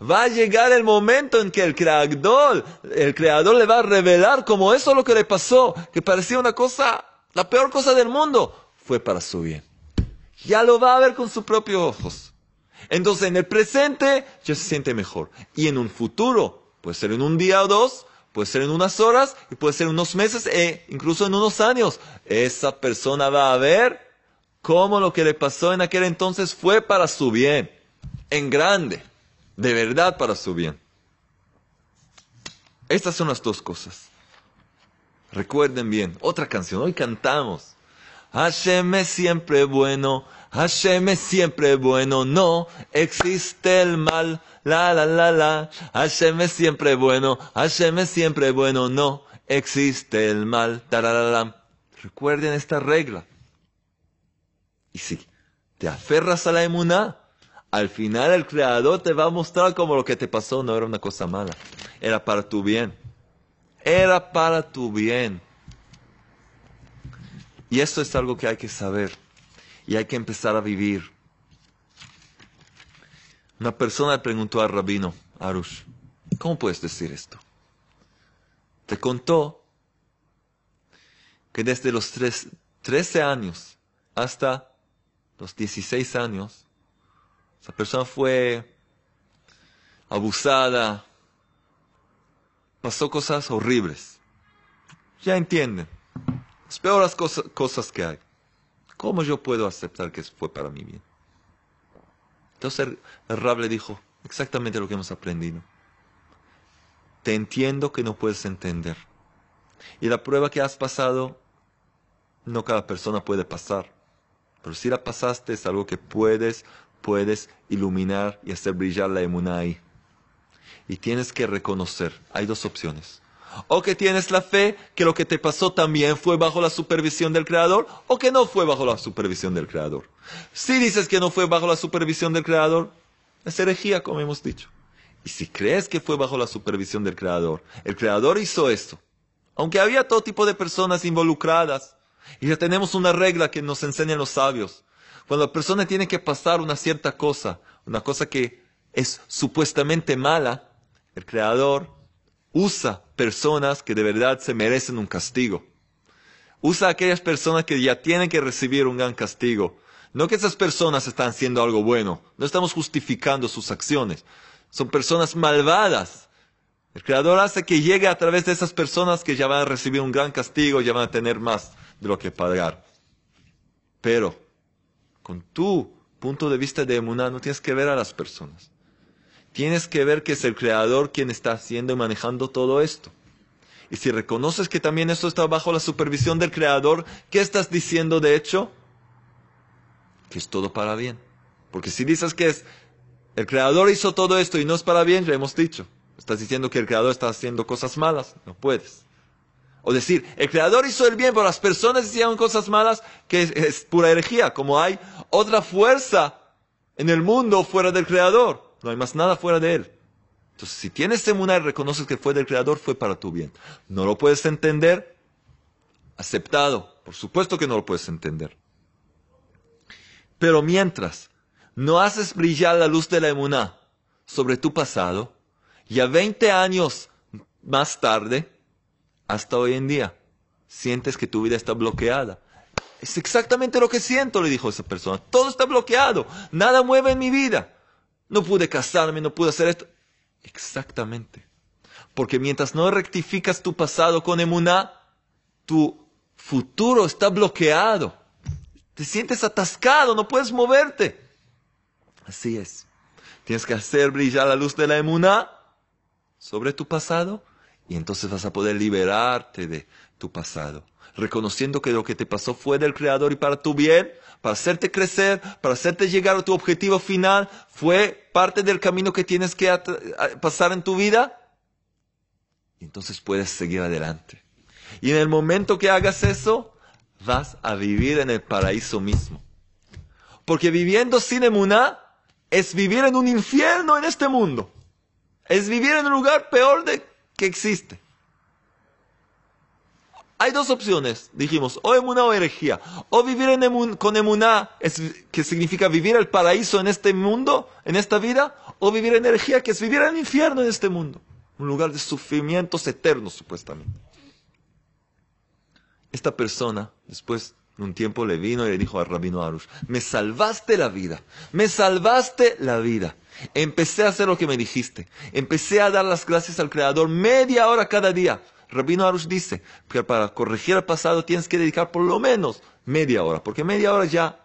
Va a llegar el momento en que el creador, el creador le va a revelar como eso lo que le pasó, que parecía una cosa, la peor cosa del mundo, fue para su bien. Ya lo va a ver con sus propios ojos. Entonces en el presente ya se siente mejor. Y en un futuro, puede ser en un día o dos, Puede ser en unas horas y puede ser en unos meses e incluso en unos años. Esa persona va a ver cómo lo que le pasó en aquel entonces fue para su bien. En grande. De verdad para su bien. Estas son las dos cosas. Recuerden bien. Otra canción. Hoy cantamos. Hashem siempre bueno. Hashem siempre bueno, no existe el mal. La la la la. Hashem siempre bueno, Hashem siempre bueno, no existe el mal. la. Recuerden esta regla. Y si te aferras a la emuná, al final el Creador te va a mostrar como lo que te pasó no era una cosa mala, era para tu bien. Era para tu bien. Y esto es algo que hay que saber y hay que empezar a vivir. Una persona le preguntó al rabino Arush, ¿cómo puedes decir esto? Te contó que desde los 13 años hasta los 16 años, esa persona fue abusada, pasó cosas horribles. Ya entienden, las peores cosas que hay. ¿Cómo yo puedo aceptar que fue para mi bien? Entonces el Rab le dijo exactamente lo que hemos aprendido. Te entiendo que no puedes entender. Y la prueba que has pasado, no cada persona puede pasar. Pero si la pasaste es algo que puedes, puedes iluminar y hacer brillar la emuná Y tienes que reconocer, hay dos opciones. O que tienes la fe que lo que te pasó también fue bajo la supervisión del Creador, o que no fue bajo la supervisión del Creador. Si dices que no fue bajo la supervisión del Creador, es herejía, como hemos dicho. Y si crees que fue bajo la supervisión del Creador, el Creador hizo esto. Aunque había todo tipo de personas involucradas, y ya tenemos una regla que nos enseñan los sabios. Cuando la persona tiene que pasar una cierta cosa, una cosa que es supuestamente mala, el Creador usa personas que de verdad se merecen un castigo. Usa aquellas personas que ya tienen que recibir un gran castigo. No que esas personas están haciendo algo bueno, no estamos justificando sus acciones. Son personas malvadas. El Creador hace que llegue a través de esas personas que ya van a recibir un gran castigo, ya van a tener más de lo que pagar. Pero, con tu punto de vista de emuná, no tienes que ver a las personas. Tienes que ver que es el creador quien está haciendo y manejando todo esto. Y si reconoces que también esto está bajo la supervisión del creador, ¿qué estás diciendo de hecho? Que es todo para bien. Porque si dices que es el creador hizo todo esto y no es para bien, ya hemos dicho. Estás diciendo que el creador está haciendo cosas malas, no puedes. O decir, el creador hizo el bien, pero las personas hicieron cosas malas, que es, pura herejía, como hay otra fuerza en el mundo fuera del creador. No hay más nada fuera de él. Entonces, si tienes emuná y reconoces que fue del Creador, fue para tu bien. No lo puedes entender, aceptado. Por supuesto que no lo puedes entender. Pero mientras no haces brillar la luz de la emuná sobre tu pasado, a 20 años más tarde, hasta hoy en día, sientes que tu vida está bloqueada. Es exactamente lo que siento, le dijo esa persona. Todo está bloqueado. Nada mueve en mi vida. No pude casarme, no pude hacer esto. Exactamente. Porque mientras no rectificas tu pasado con emuná, tu futuro está bloqueado. Te sientes atascado, no puedes moverte. Así es. Tienes que hacer brillar la luz de la emuná sobre tu pasado y entonces vas a poder liberarte de tu pasado reconociendo que lo que te pasó fue del Creador y para tu bien, para hacerte crecer, para hacerte llegar a tu objetivo final, fue parte del camino que tienes que pasar en tu vida. entonces puedes seguir adelante. Y en el momento que hagas eso, vas a vivir en el paraíso mismo. Porque viviendo sin emuná es vivir en un infierno en este mundo. Es vivir en un lugar peor de que existe. Hay dos opciones, dijimos, o emuná o herejía. O vivir con emuná, que significa vivir el paraíso en este mundo, en esta vida, o vivir en herejía, que es vivir el infierno en este mundo. Un lugar de sufrimientos eternos, supuestamente. Esta persona, después de un tiempo, le vino y le dijo al rabino Arush, me salvaste la vida, me salvaste la vida. Empecé a hacer lo que me dijiste, empecé a dar las gracias al Creador media hora cada día Rabino Arush dice que para corregir el pasado tienes que dedicar por lo menos media hora, porque media hora ya,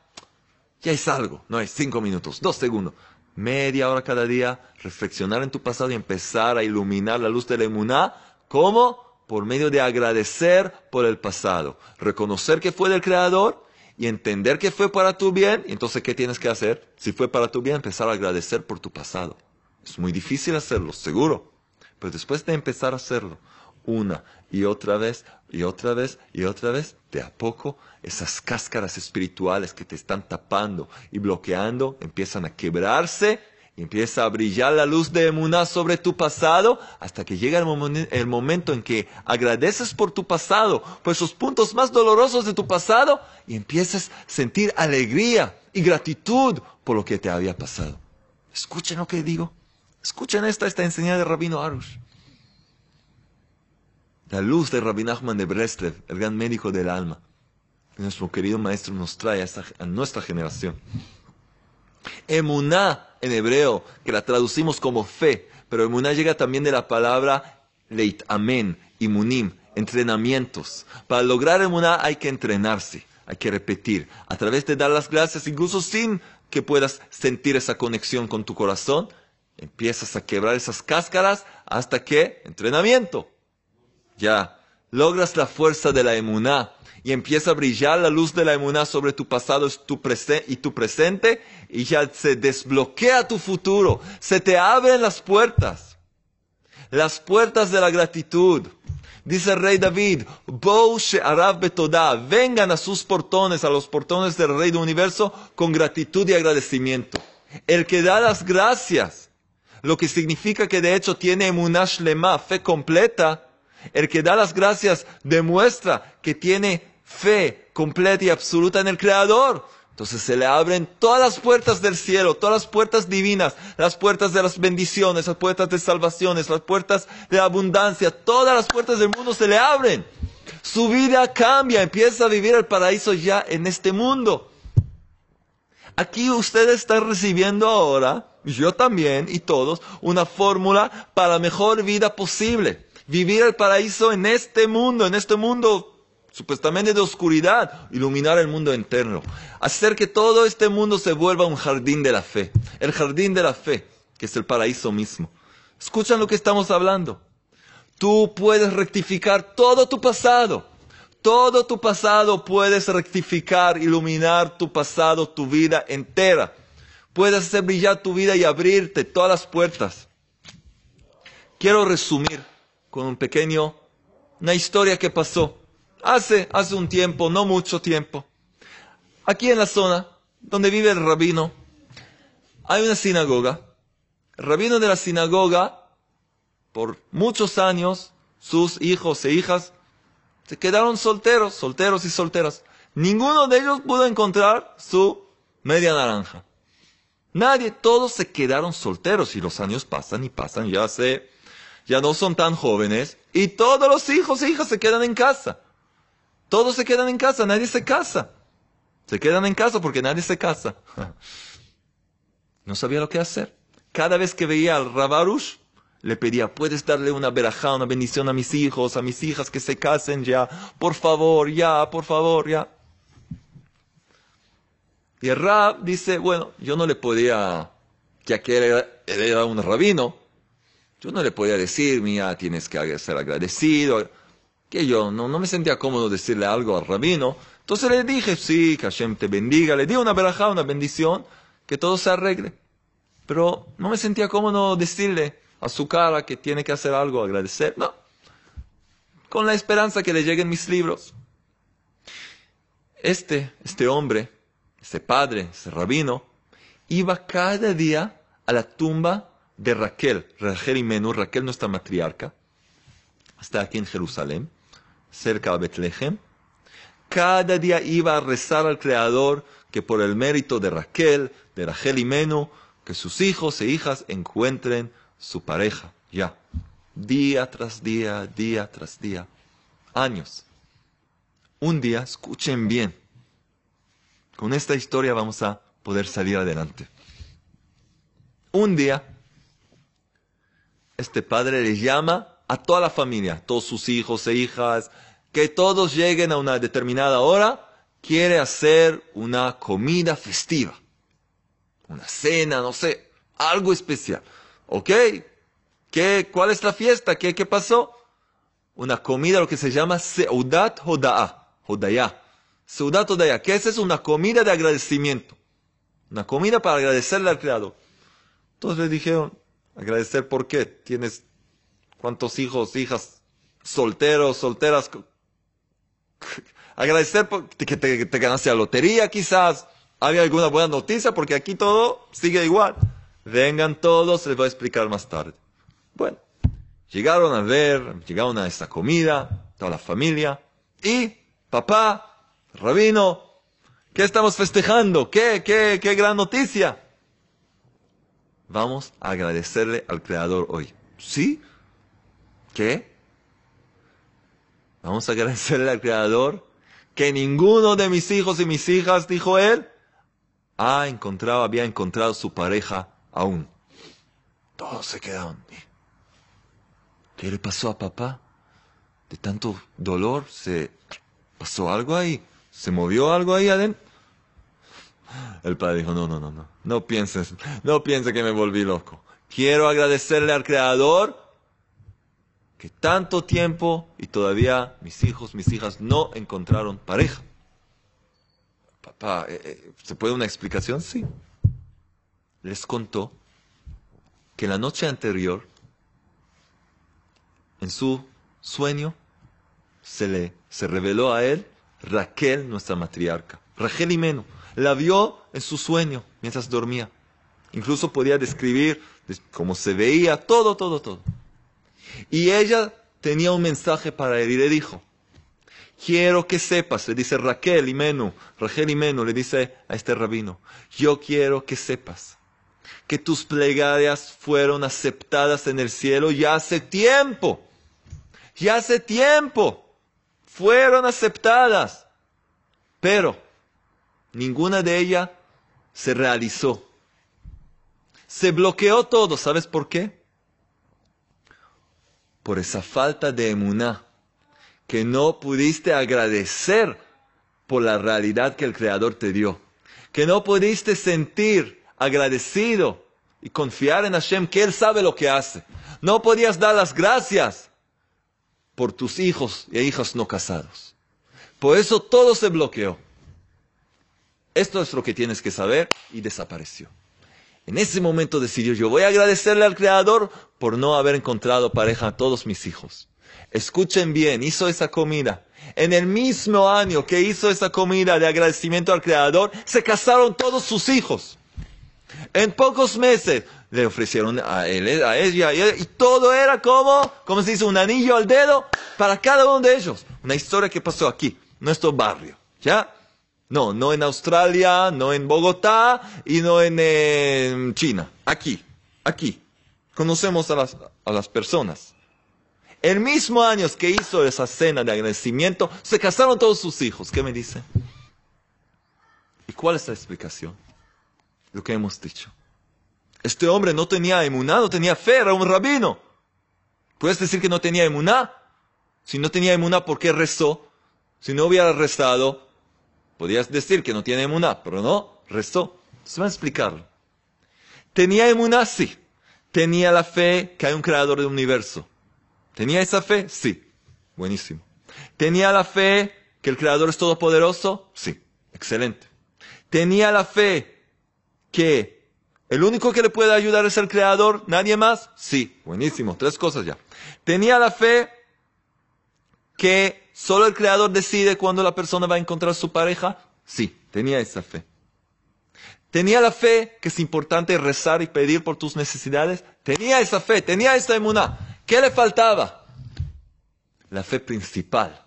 ya es algo, no es cinco minutos, dos segundos. Media hora cada día, reflexionar en tu pasado y empezar a iluminar la luz de la emuná. ¿Cómo? Por medio de agradecer por el pasado, reconocer que fue del Creador y entender que fue para tu bien. Y entonces, ¿qué tienes que hacer? Si fue para tu bien, empezar a agradecer por tu pasado. Es muy difícil hacerlo, seguro. Pero después de empezar a hacerlo, una y otra vez y otra vez y otra vez, de a poco esas cáscaras espirituales que te están tapando y bloqueando empiezan a quebrarse y empieza a brillar la luz de Emuná sobre tu pasado hasta que llega el, momento en que agradeces por tu pasado, por esos puntos más dolorosos de tu pasado y empiezas a sentir alegría y gratitud por lo que te había pasado. Escuchen lo que digo. Escuchen esta, esta enseñanza de Rabino Arush. La luz de Rabbi Nachman de Breslev, el gran médico del alma, nuestro querido maestro nos trae a, a nuestra generación. Emuná en hebreo, que la traducimos como fe, pero emuná llega también de la palabra leit, amén, munim, entrenamientos. Para lograr emuná hay que entrenarse, hay que repetir, a través de dar las gracias, incluso sin que puedas sentir esa conexión con tu corazón, empiezas a quebrar esas cáscaras hasta que entrenamiento. Ya, logras la fuerza de la emuná y empieza a brillar la luz de la emuná sobre tu pasado y tu presente y ya se desbloquea tu futuro, se te abren las puertas, las puertas de la gratitud. Dice el rey David, vengan a sus portones, a los portones del rey del universo, con gratitud y agradecimiento. El que da las gracias, lo que significa que de hecho tiene emuná shlema, fe completa, el que da las gracias demuestra que tiene fe completa y absoluta en el Creador. Entonces se le abren todas las puertas del cielo, todas las puertas divinas, las puertas de las bendiciones, las puertas de salvaciones, las puertas de abundancia, todas las puertas del mundo se le abren. Su vida cambia, empieza a vivir el paraíso ya en este mundo. Aquí ustedes están recibiendo ahora, yo también y todos, una fórmula para la mejor vida posible vivir el paraíso en este mundo, en este mundo supuestamente de oscuridad, iluminar el mundo entero, hacer que todo este mundo se vuelva un jardín de la fe, el jardín de la fe, que es el paraíso mismo. Escuchan lo que estamos hablando. Tú puedes rectificar todo tu pasado. Todo tu pasado puedes rectificar, iluminar tu pasado, tu vida entera. Puedes hacer brillar tu vida y abrirte todas las puertas. Quiero resumir con un pequeño, una historia que pasó hace, hace un tiempo, no mucho tiempo. Aquí en la zona donde vive el rabino, hay una sinagoga. El rabino de la sinagoga, por muchos años, sus hijos e hijas se quedaron solteros, solteros y solteras. Ninguno de ellos pudo encontrar su media naranja. Nadie, todos se quedaron solteros y los años pasan y pasan. Ya hace ya no son tan jóvenes y todos los hijos e hijas se quedan en casa. Todos se quedan en casa, nadie se casa. Se quedan en casa porque nadie se casa. No sabía lo que hacer. Cada vez que veía al Rabarush, le pedía, ¿puedes darle una verajá, una bendición a mis hijos, a mis hijas que se casen ya? Por favor, ya, por favor, ya. Y el Rab dice, bueno, yo no le podía, ya que era un rabino, yo no le podía decir, mira, tienes que ser agradecido, que yo no, me sentía cómodo decirle algo al rabino. Entonces le dije, sí, que Hashem te bendiga, le di una verajá, una bendición, que todo se arregle. Pero no me sentía cómodo decirle a su cara que tiene que hacer algo, agradecer, no. Con la esperanza que le lleguen mis libros. Este, este hombre, este padre, este rabino, iba cada día a la tumba de Raquel, Raquel y Menú, Raquel nuestra matriarca, está aquí en Jerusalén, cerca de Betlehem. Cada día iba a rezar al Creador que por el mérito de Raquel, de Raquel y Menú, que sus hijos e hijas encuentren su pareja, ya. Día tras día, día tras día, años. Un día, escuchen bien, con esta historia vamos a poder salir adelante. Un día, este padre le llama a toda la familia, todos sus hijos e hijas, que todos lleguen a una determinada hora, quiere hacer una comida festiva, una cena, no sé, algo especial. ¿Ok? ¿Qué, ¿Cuál es la fiesta? ¿Qué, ¿Qué pasó? Una comida, lo que se llama Seudat Hoda'a, Hodaya. Seudat Hodaya, ¿qué es Una comida de agradecimiento. Una comida para agradecerle al Creador. Entonces le dijeron, Agradecer por qué. Tienes cuántos hijos, hijas, solteros, solteras. Agradecer porque que te, te ganaste la lotería quizás. Había alguna buena noticia porque aquí todo sigue igual. Vengan todos, les voy a explicar más tarde. Bueno, llegaron a ver, llegaron a esta comida, toda la familia. Y papá, rabino, ¿qué estamos festejando? ¿Qué, qué, qué gran noticia? vamos a agradecerle al Creador hoy. ¿Sí? ¿Qué? Vamos a agradecerle al Creador que ninguno de mis hijos y mis hijas, dijo él, ha encontrado, había encontrado su pareja aún. Todos se quedaron. ¿Qué le pasó a papá? De tanto dolor, ¿se pasó algo ahí? ¿Se movió algo ahí adentro? El padre dijo, no, no, no, no, no pienses, no pienses que me volví loco. Quiero agradecerle al Creador que tanto tiempo y todavía mis hijos, mis hijas no encontraron pareja. Papá, eh, eh, ¿se puede una explicación? Sí. Les contó que la noche anterior, en su sueño, se le se reveló a él Raquel, nuestra matriarca. Raquel y menos la vio en su sueño mientras dormía. Incluso podía describir cómo se veía, todo, todo, todo. Y ella tenía un mensaje para él y le dijo, quiero que sepas, le dice Raquel y Menú, Raquel y Menú le dice a este rabino, yo quiero que sepas que tus plegarias fueron aceptadas en el cielo ya hace tiempo, ya hace tiempo, fueron aceptadas, pero Ninguna de ellas se realizó. Se bloqueó todo, ¿sabes por qué? Por esa falta de emuná, que no pudiste agradecer por la realidad que el Creador te dio, que no pudiste sentir agradecido y confiar en Hashem que Él sabe lo que hace. No podías dar las gracias por tus hijos e hijas no casados. Por eso todo se bloqueó. Esto es lo que tienes que saber y desapareció. En ese momento decidió, yo voy a agradecerle al Creador por no haber encontrado pareja a todos mis hijos. Escuchen bien, hizo esa comida. En el mismo año que hizo esa comida de agradecimiento al Creador, se casaron todos sus hijos. En pocos meses le ofrecieron a él, a ella, y todo era como, como se dice, un anillo al dedo para cada uno de ellos. Una historia que pasó aquí, nuestro barrio. ¿Ya? No, no en Australia, no en Bogotá y no en em, China. Aquí, aquí. Conocemos a las, personas. El mismo año que hizo esa cena de agradecimiento, se casaron todos sus hijos. ¿Qué me dice? ¿Y cuál es la explicación? Lo que hemos dicho. Este hombre no tenía emuná, no tenía fe, era un rabino. ¿Puedes decir que no tenía emuná? Si no tenía emuná, ¿por qué rezó? Si no hubiera rezado, Podías decir que no tiene emuná, pero no, restó. Se va a explicar. Tenía emuná, sí. Tenía la fe que hay un creador del universo. ¿Tenía esa fe? Sí. Buenísimo. ¿Tenía la fe que el creador es todopoderoso? Sí. Excelente. ¿Tenía la fe que el único que le puede ayudar es el creador, nadie más? Sí. Buenísimo. Tres cosas ya. ¿Tenía la fe que solo el creador decide cuándo la persona va a encontrar su pareja? Sí, tenía esa fe. Tenía la fe que es importante rezar y pedir por tus necesidades. Tenía esa fe, tenía esta emuná. ¿Qué le faltaba? La fe principal.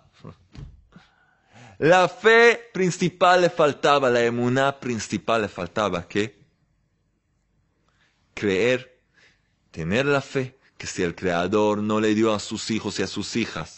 La fe principal le faltaba, la emuná principal le faltaba, ¿qué? Creer, tener la fe que si el Creador no le dio a sus hijos y a sus hijas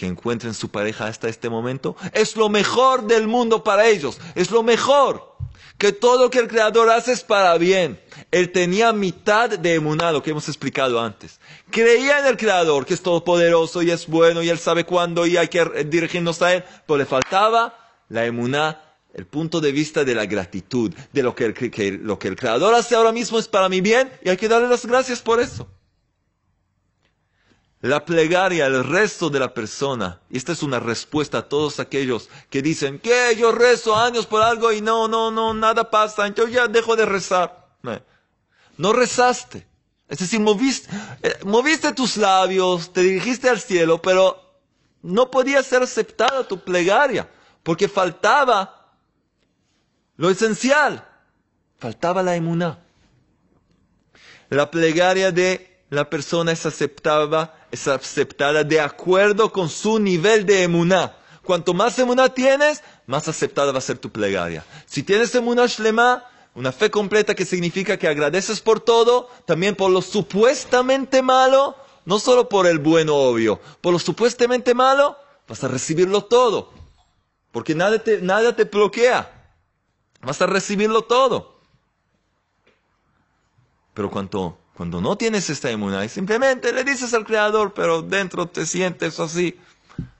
que encuentren su pareja hasta este momento es lo mejor del mundo para ellos, es lo mejor. Que todo lo que el Creador hace es para bien. Él tenía mitad de emuná, lo que hemos explicado antes. Creía en el Creador, que es todopoderoso y es bueno y Él sabe cuándo y hay que dirigirnos a Él, pero le faltaba la emuná el punto de vista de la gratitud, de lo que, el, lo que el Creador hace ahora mismo es para mi bien y hay que darle las gracias por eso. La plegaria, el resto de la persona. Y esta es una respuesta a todos aquellos que dicen que yo rezo años por algo y no, no, no, nada pasa, yo ya dejo de rezar. No rezaste. Es decir, moviste, eh, moviste tus labios, te dirigiste al cielo, pero no podía ser aceptada tu plegaria porque faltaba lo esencial. Faltaba la emuná. La plegaria de la persona es aceptada, es aceptada de acuerdo con su nivel de emuná. Cuanto más emuná tienes, más aceptada va a ser tu plegaria. Si tienes emuná shlema, una fe completa que significa que agradeces por todo, también por lo supuestamente malo, no solo por el bueno obvio, por lo supuestamente malo, vas a recibirlo todo. Porque nada te, nada te bloquea. Vas a recibirlo todo. Pero cuanto cuando no tienes esta y simplemente le dices al Creador, pero dentro te sientes así.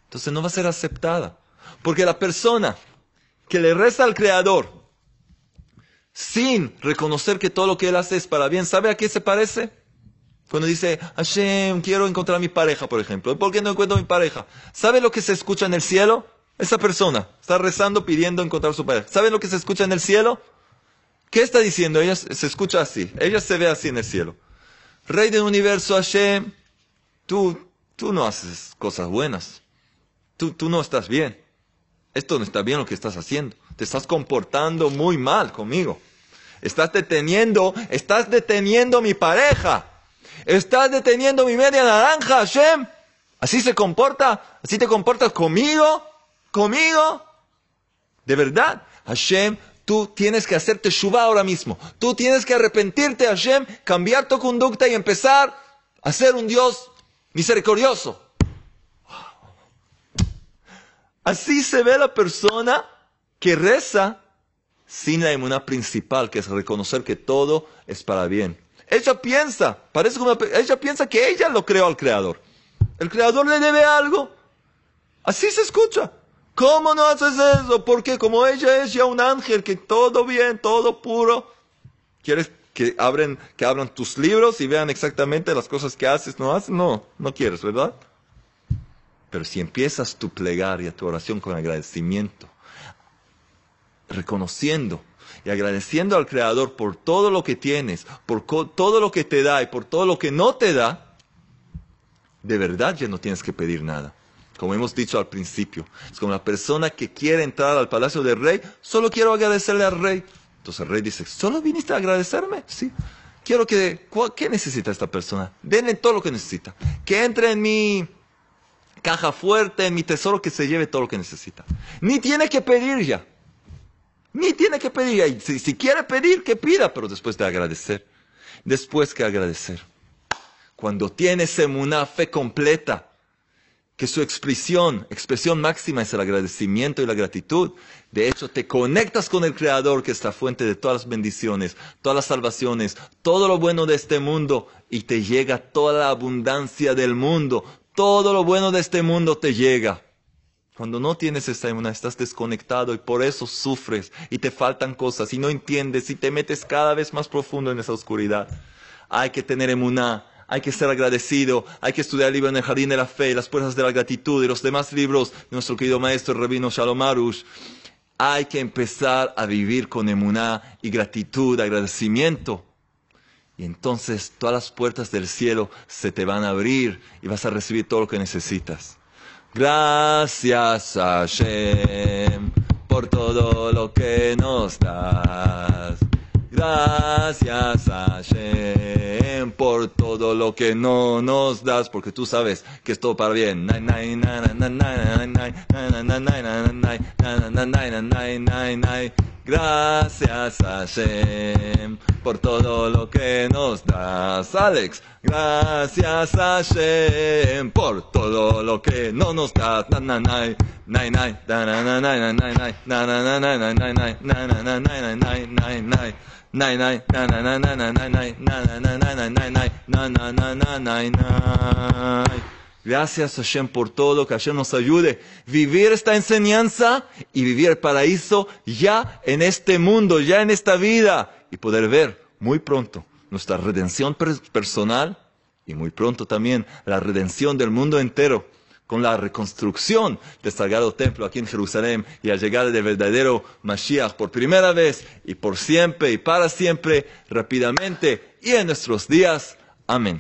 Entonces no va a ser aceptada. Porque la persona que le reza al Creador sin reconocer que todo lo que él hace es para bien, ¿sabe a qué se parece? Cuando dice, Hashem, quiero encontrar mi pareja, por ejemplo. ¿Por qué no encuentro mi pareja? ¿Sabe lo que se escucha en el cielo? Esa persona está rezando pidiendo encontrar su pareja. ¿Sabe lo que se escucha en el cielo? ¿Qué está diciendo? Ella se escucha así. Ella se ve así en el cielo. Rey del universo Hashem, tú, tú no haces cosas buenas. Tú, tú no estás bien. Esto no está bien lo que estás haciendo. Te estás comportando muy mal conmigo. Estás deteniendo, estás deteniendo mi pareja. Estás deteniendo mi media naranja, Hashem. ¿Así se comporta? ¿Así te comportas conmigo? ¿Conmigo? ¿De verdad? Hashem Tú tienes que hacerte Shuvah ahora mismo. Tú tienes que arrepentirte a Hashem, cambiar tu conducta y empezar a ser un Dios misericordioso. Así se ve la persona que reza sin la una principal, que es reconocer que todo es para bien. Ella piensa, parece como ella piensa que ella lo creó al Creador. El Creador le debe algo. Así se escucha. ¿Cómo no haces eso? Porque como ella es ya un ángel, que todo bien, todo puro. ¿Quieres que abren, que abran tus libros y vean exactamente las cosas que haces, no haces? No, no quieres, ¿verdad? Pero si empiezas tu plegaria, tu oración con agradecimiento, reconociendo y agradeciendo al Creador por todo lo que tienes, por todo lo que te da y por todo lo que no te da, de verdad ya no tienes que pedir nada. Como hemos dicho al principio, es como la persona que quiere entrar al palacio del rey, solo quiero agradecerle al rey. Entonces el rey dice, ¿solo viniste a agradecerme? Sí. Quiero que, ¿qué necesita esta persona? Denle todo lo que necesita. Que entre en mi caja fuerte, en mi tesoro, que se lleve todo lo que necesita. Ni tiene que pedir ya. Ni tiene que pedir ya. Si, quiere pedir, que pida, pero después de agradecer. Después que agradecer. Cuando tienes una fe completa, que su expresión, expresión máxima es el agradecimiento y la gratitud. De hecho, te conectas con el Creador, que es la fuente de todas las bendiciones, todas las salvaciones, todo lo bueno de este mundo, y te llega toda la abundancia del mundo. Todo lo bueno de este mundo te llega. Cuando no tienes esa emuná, estás desconectado y por eso sufres y te faltan cosas y no entiendes y te metes cada vez más profundo en esa oscuridad. Hay que tener emuná, hay que ser agradecido, hay que estudiar el libro en el jardín de la fe, las puertas de la gratitud y los demás libros de nuestro querido maestro Rabino Shalom Hay que empezar a vivir con emuná y gratitud, agradecimiento. Y entonces todas las puertas del cielo se te van a abrir y vas a recibir todo lo que necesitas. Gracias a Hashem por todo lo que nos das. Gracias a por todo lo que no nos das, porque tú sabes que es todo para bien. Gracias Hashem por todo lo que nos das, Alex. Gracias Hashem por todo lo que no nos das. Gracias Hashem por todo, que Hashem nos ayude a vivir esta enseñanza y vivir el paraíso ya en este mundo, ya en esta vida y poder ver muy pronto nuestra redención personal y muy pronto también la redención del mundo entero con la reconstrucción del Sagrado Templo aquí en Jerusalén y la llegada del verdadero Mashiach por primera vez y por siempre y para siempre, rápidamente y en nuestros días. Amén.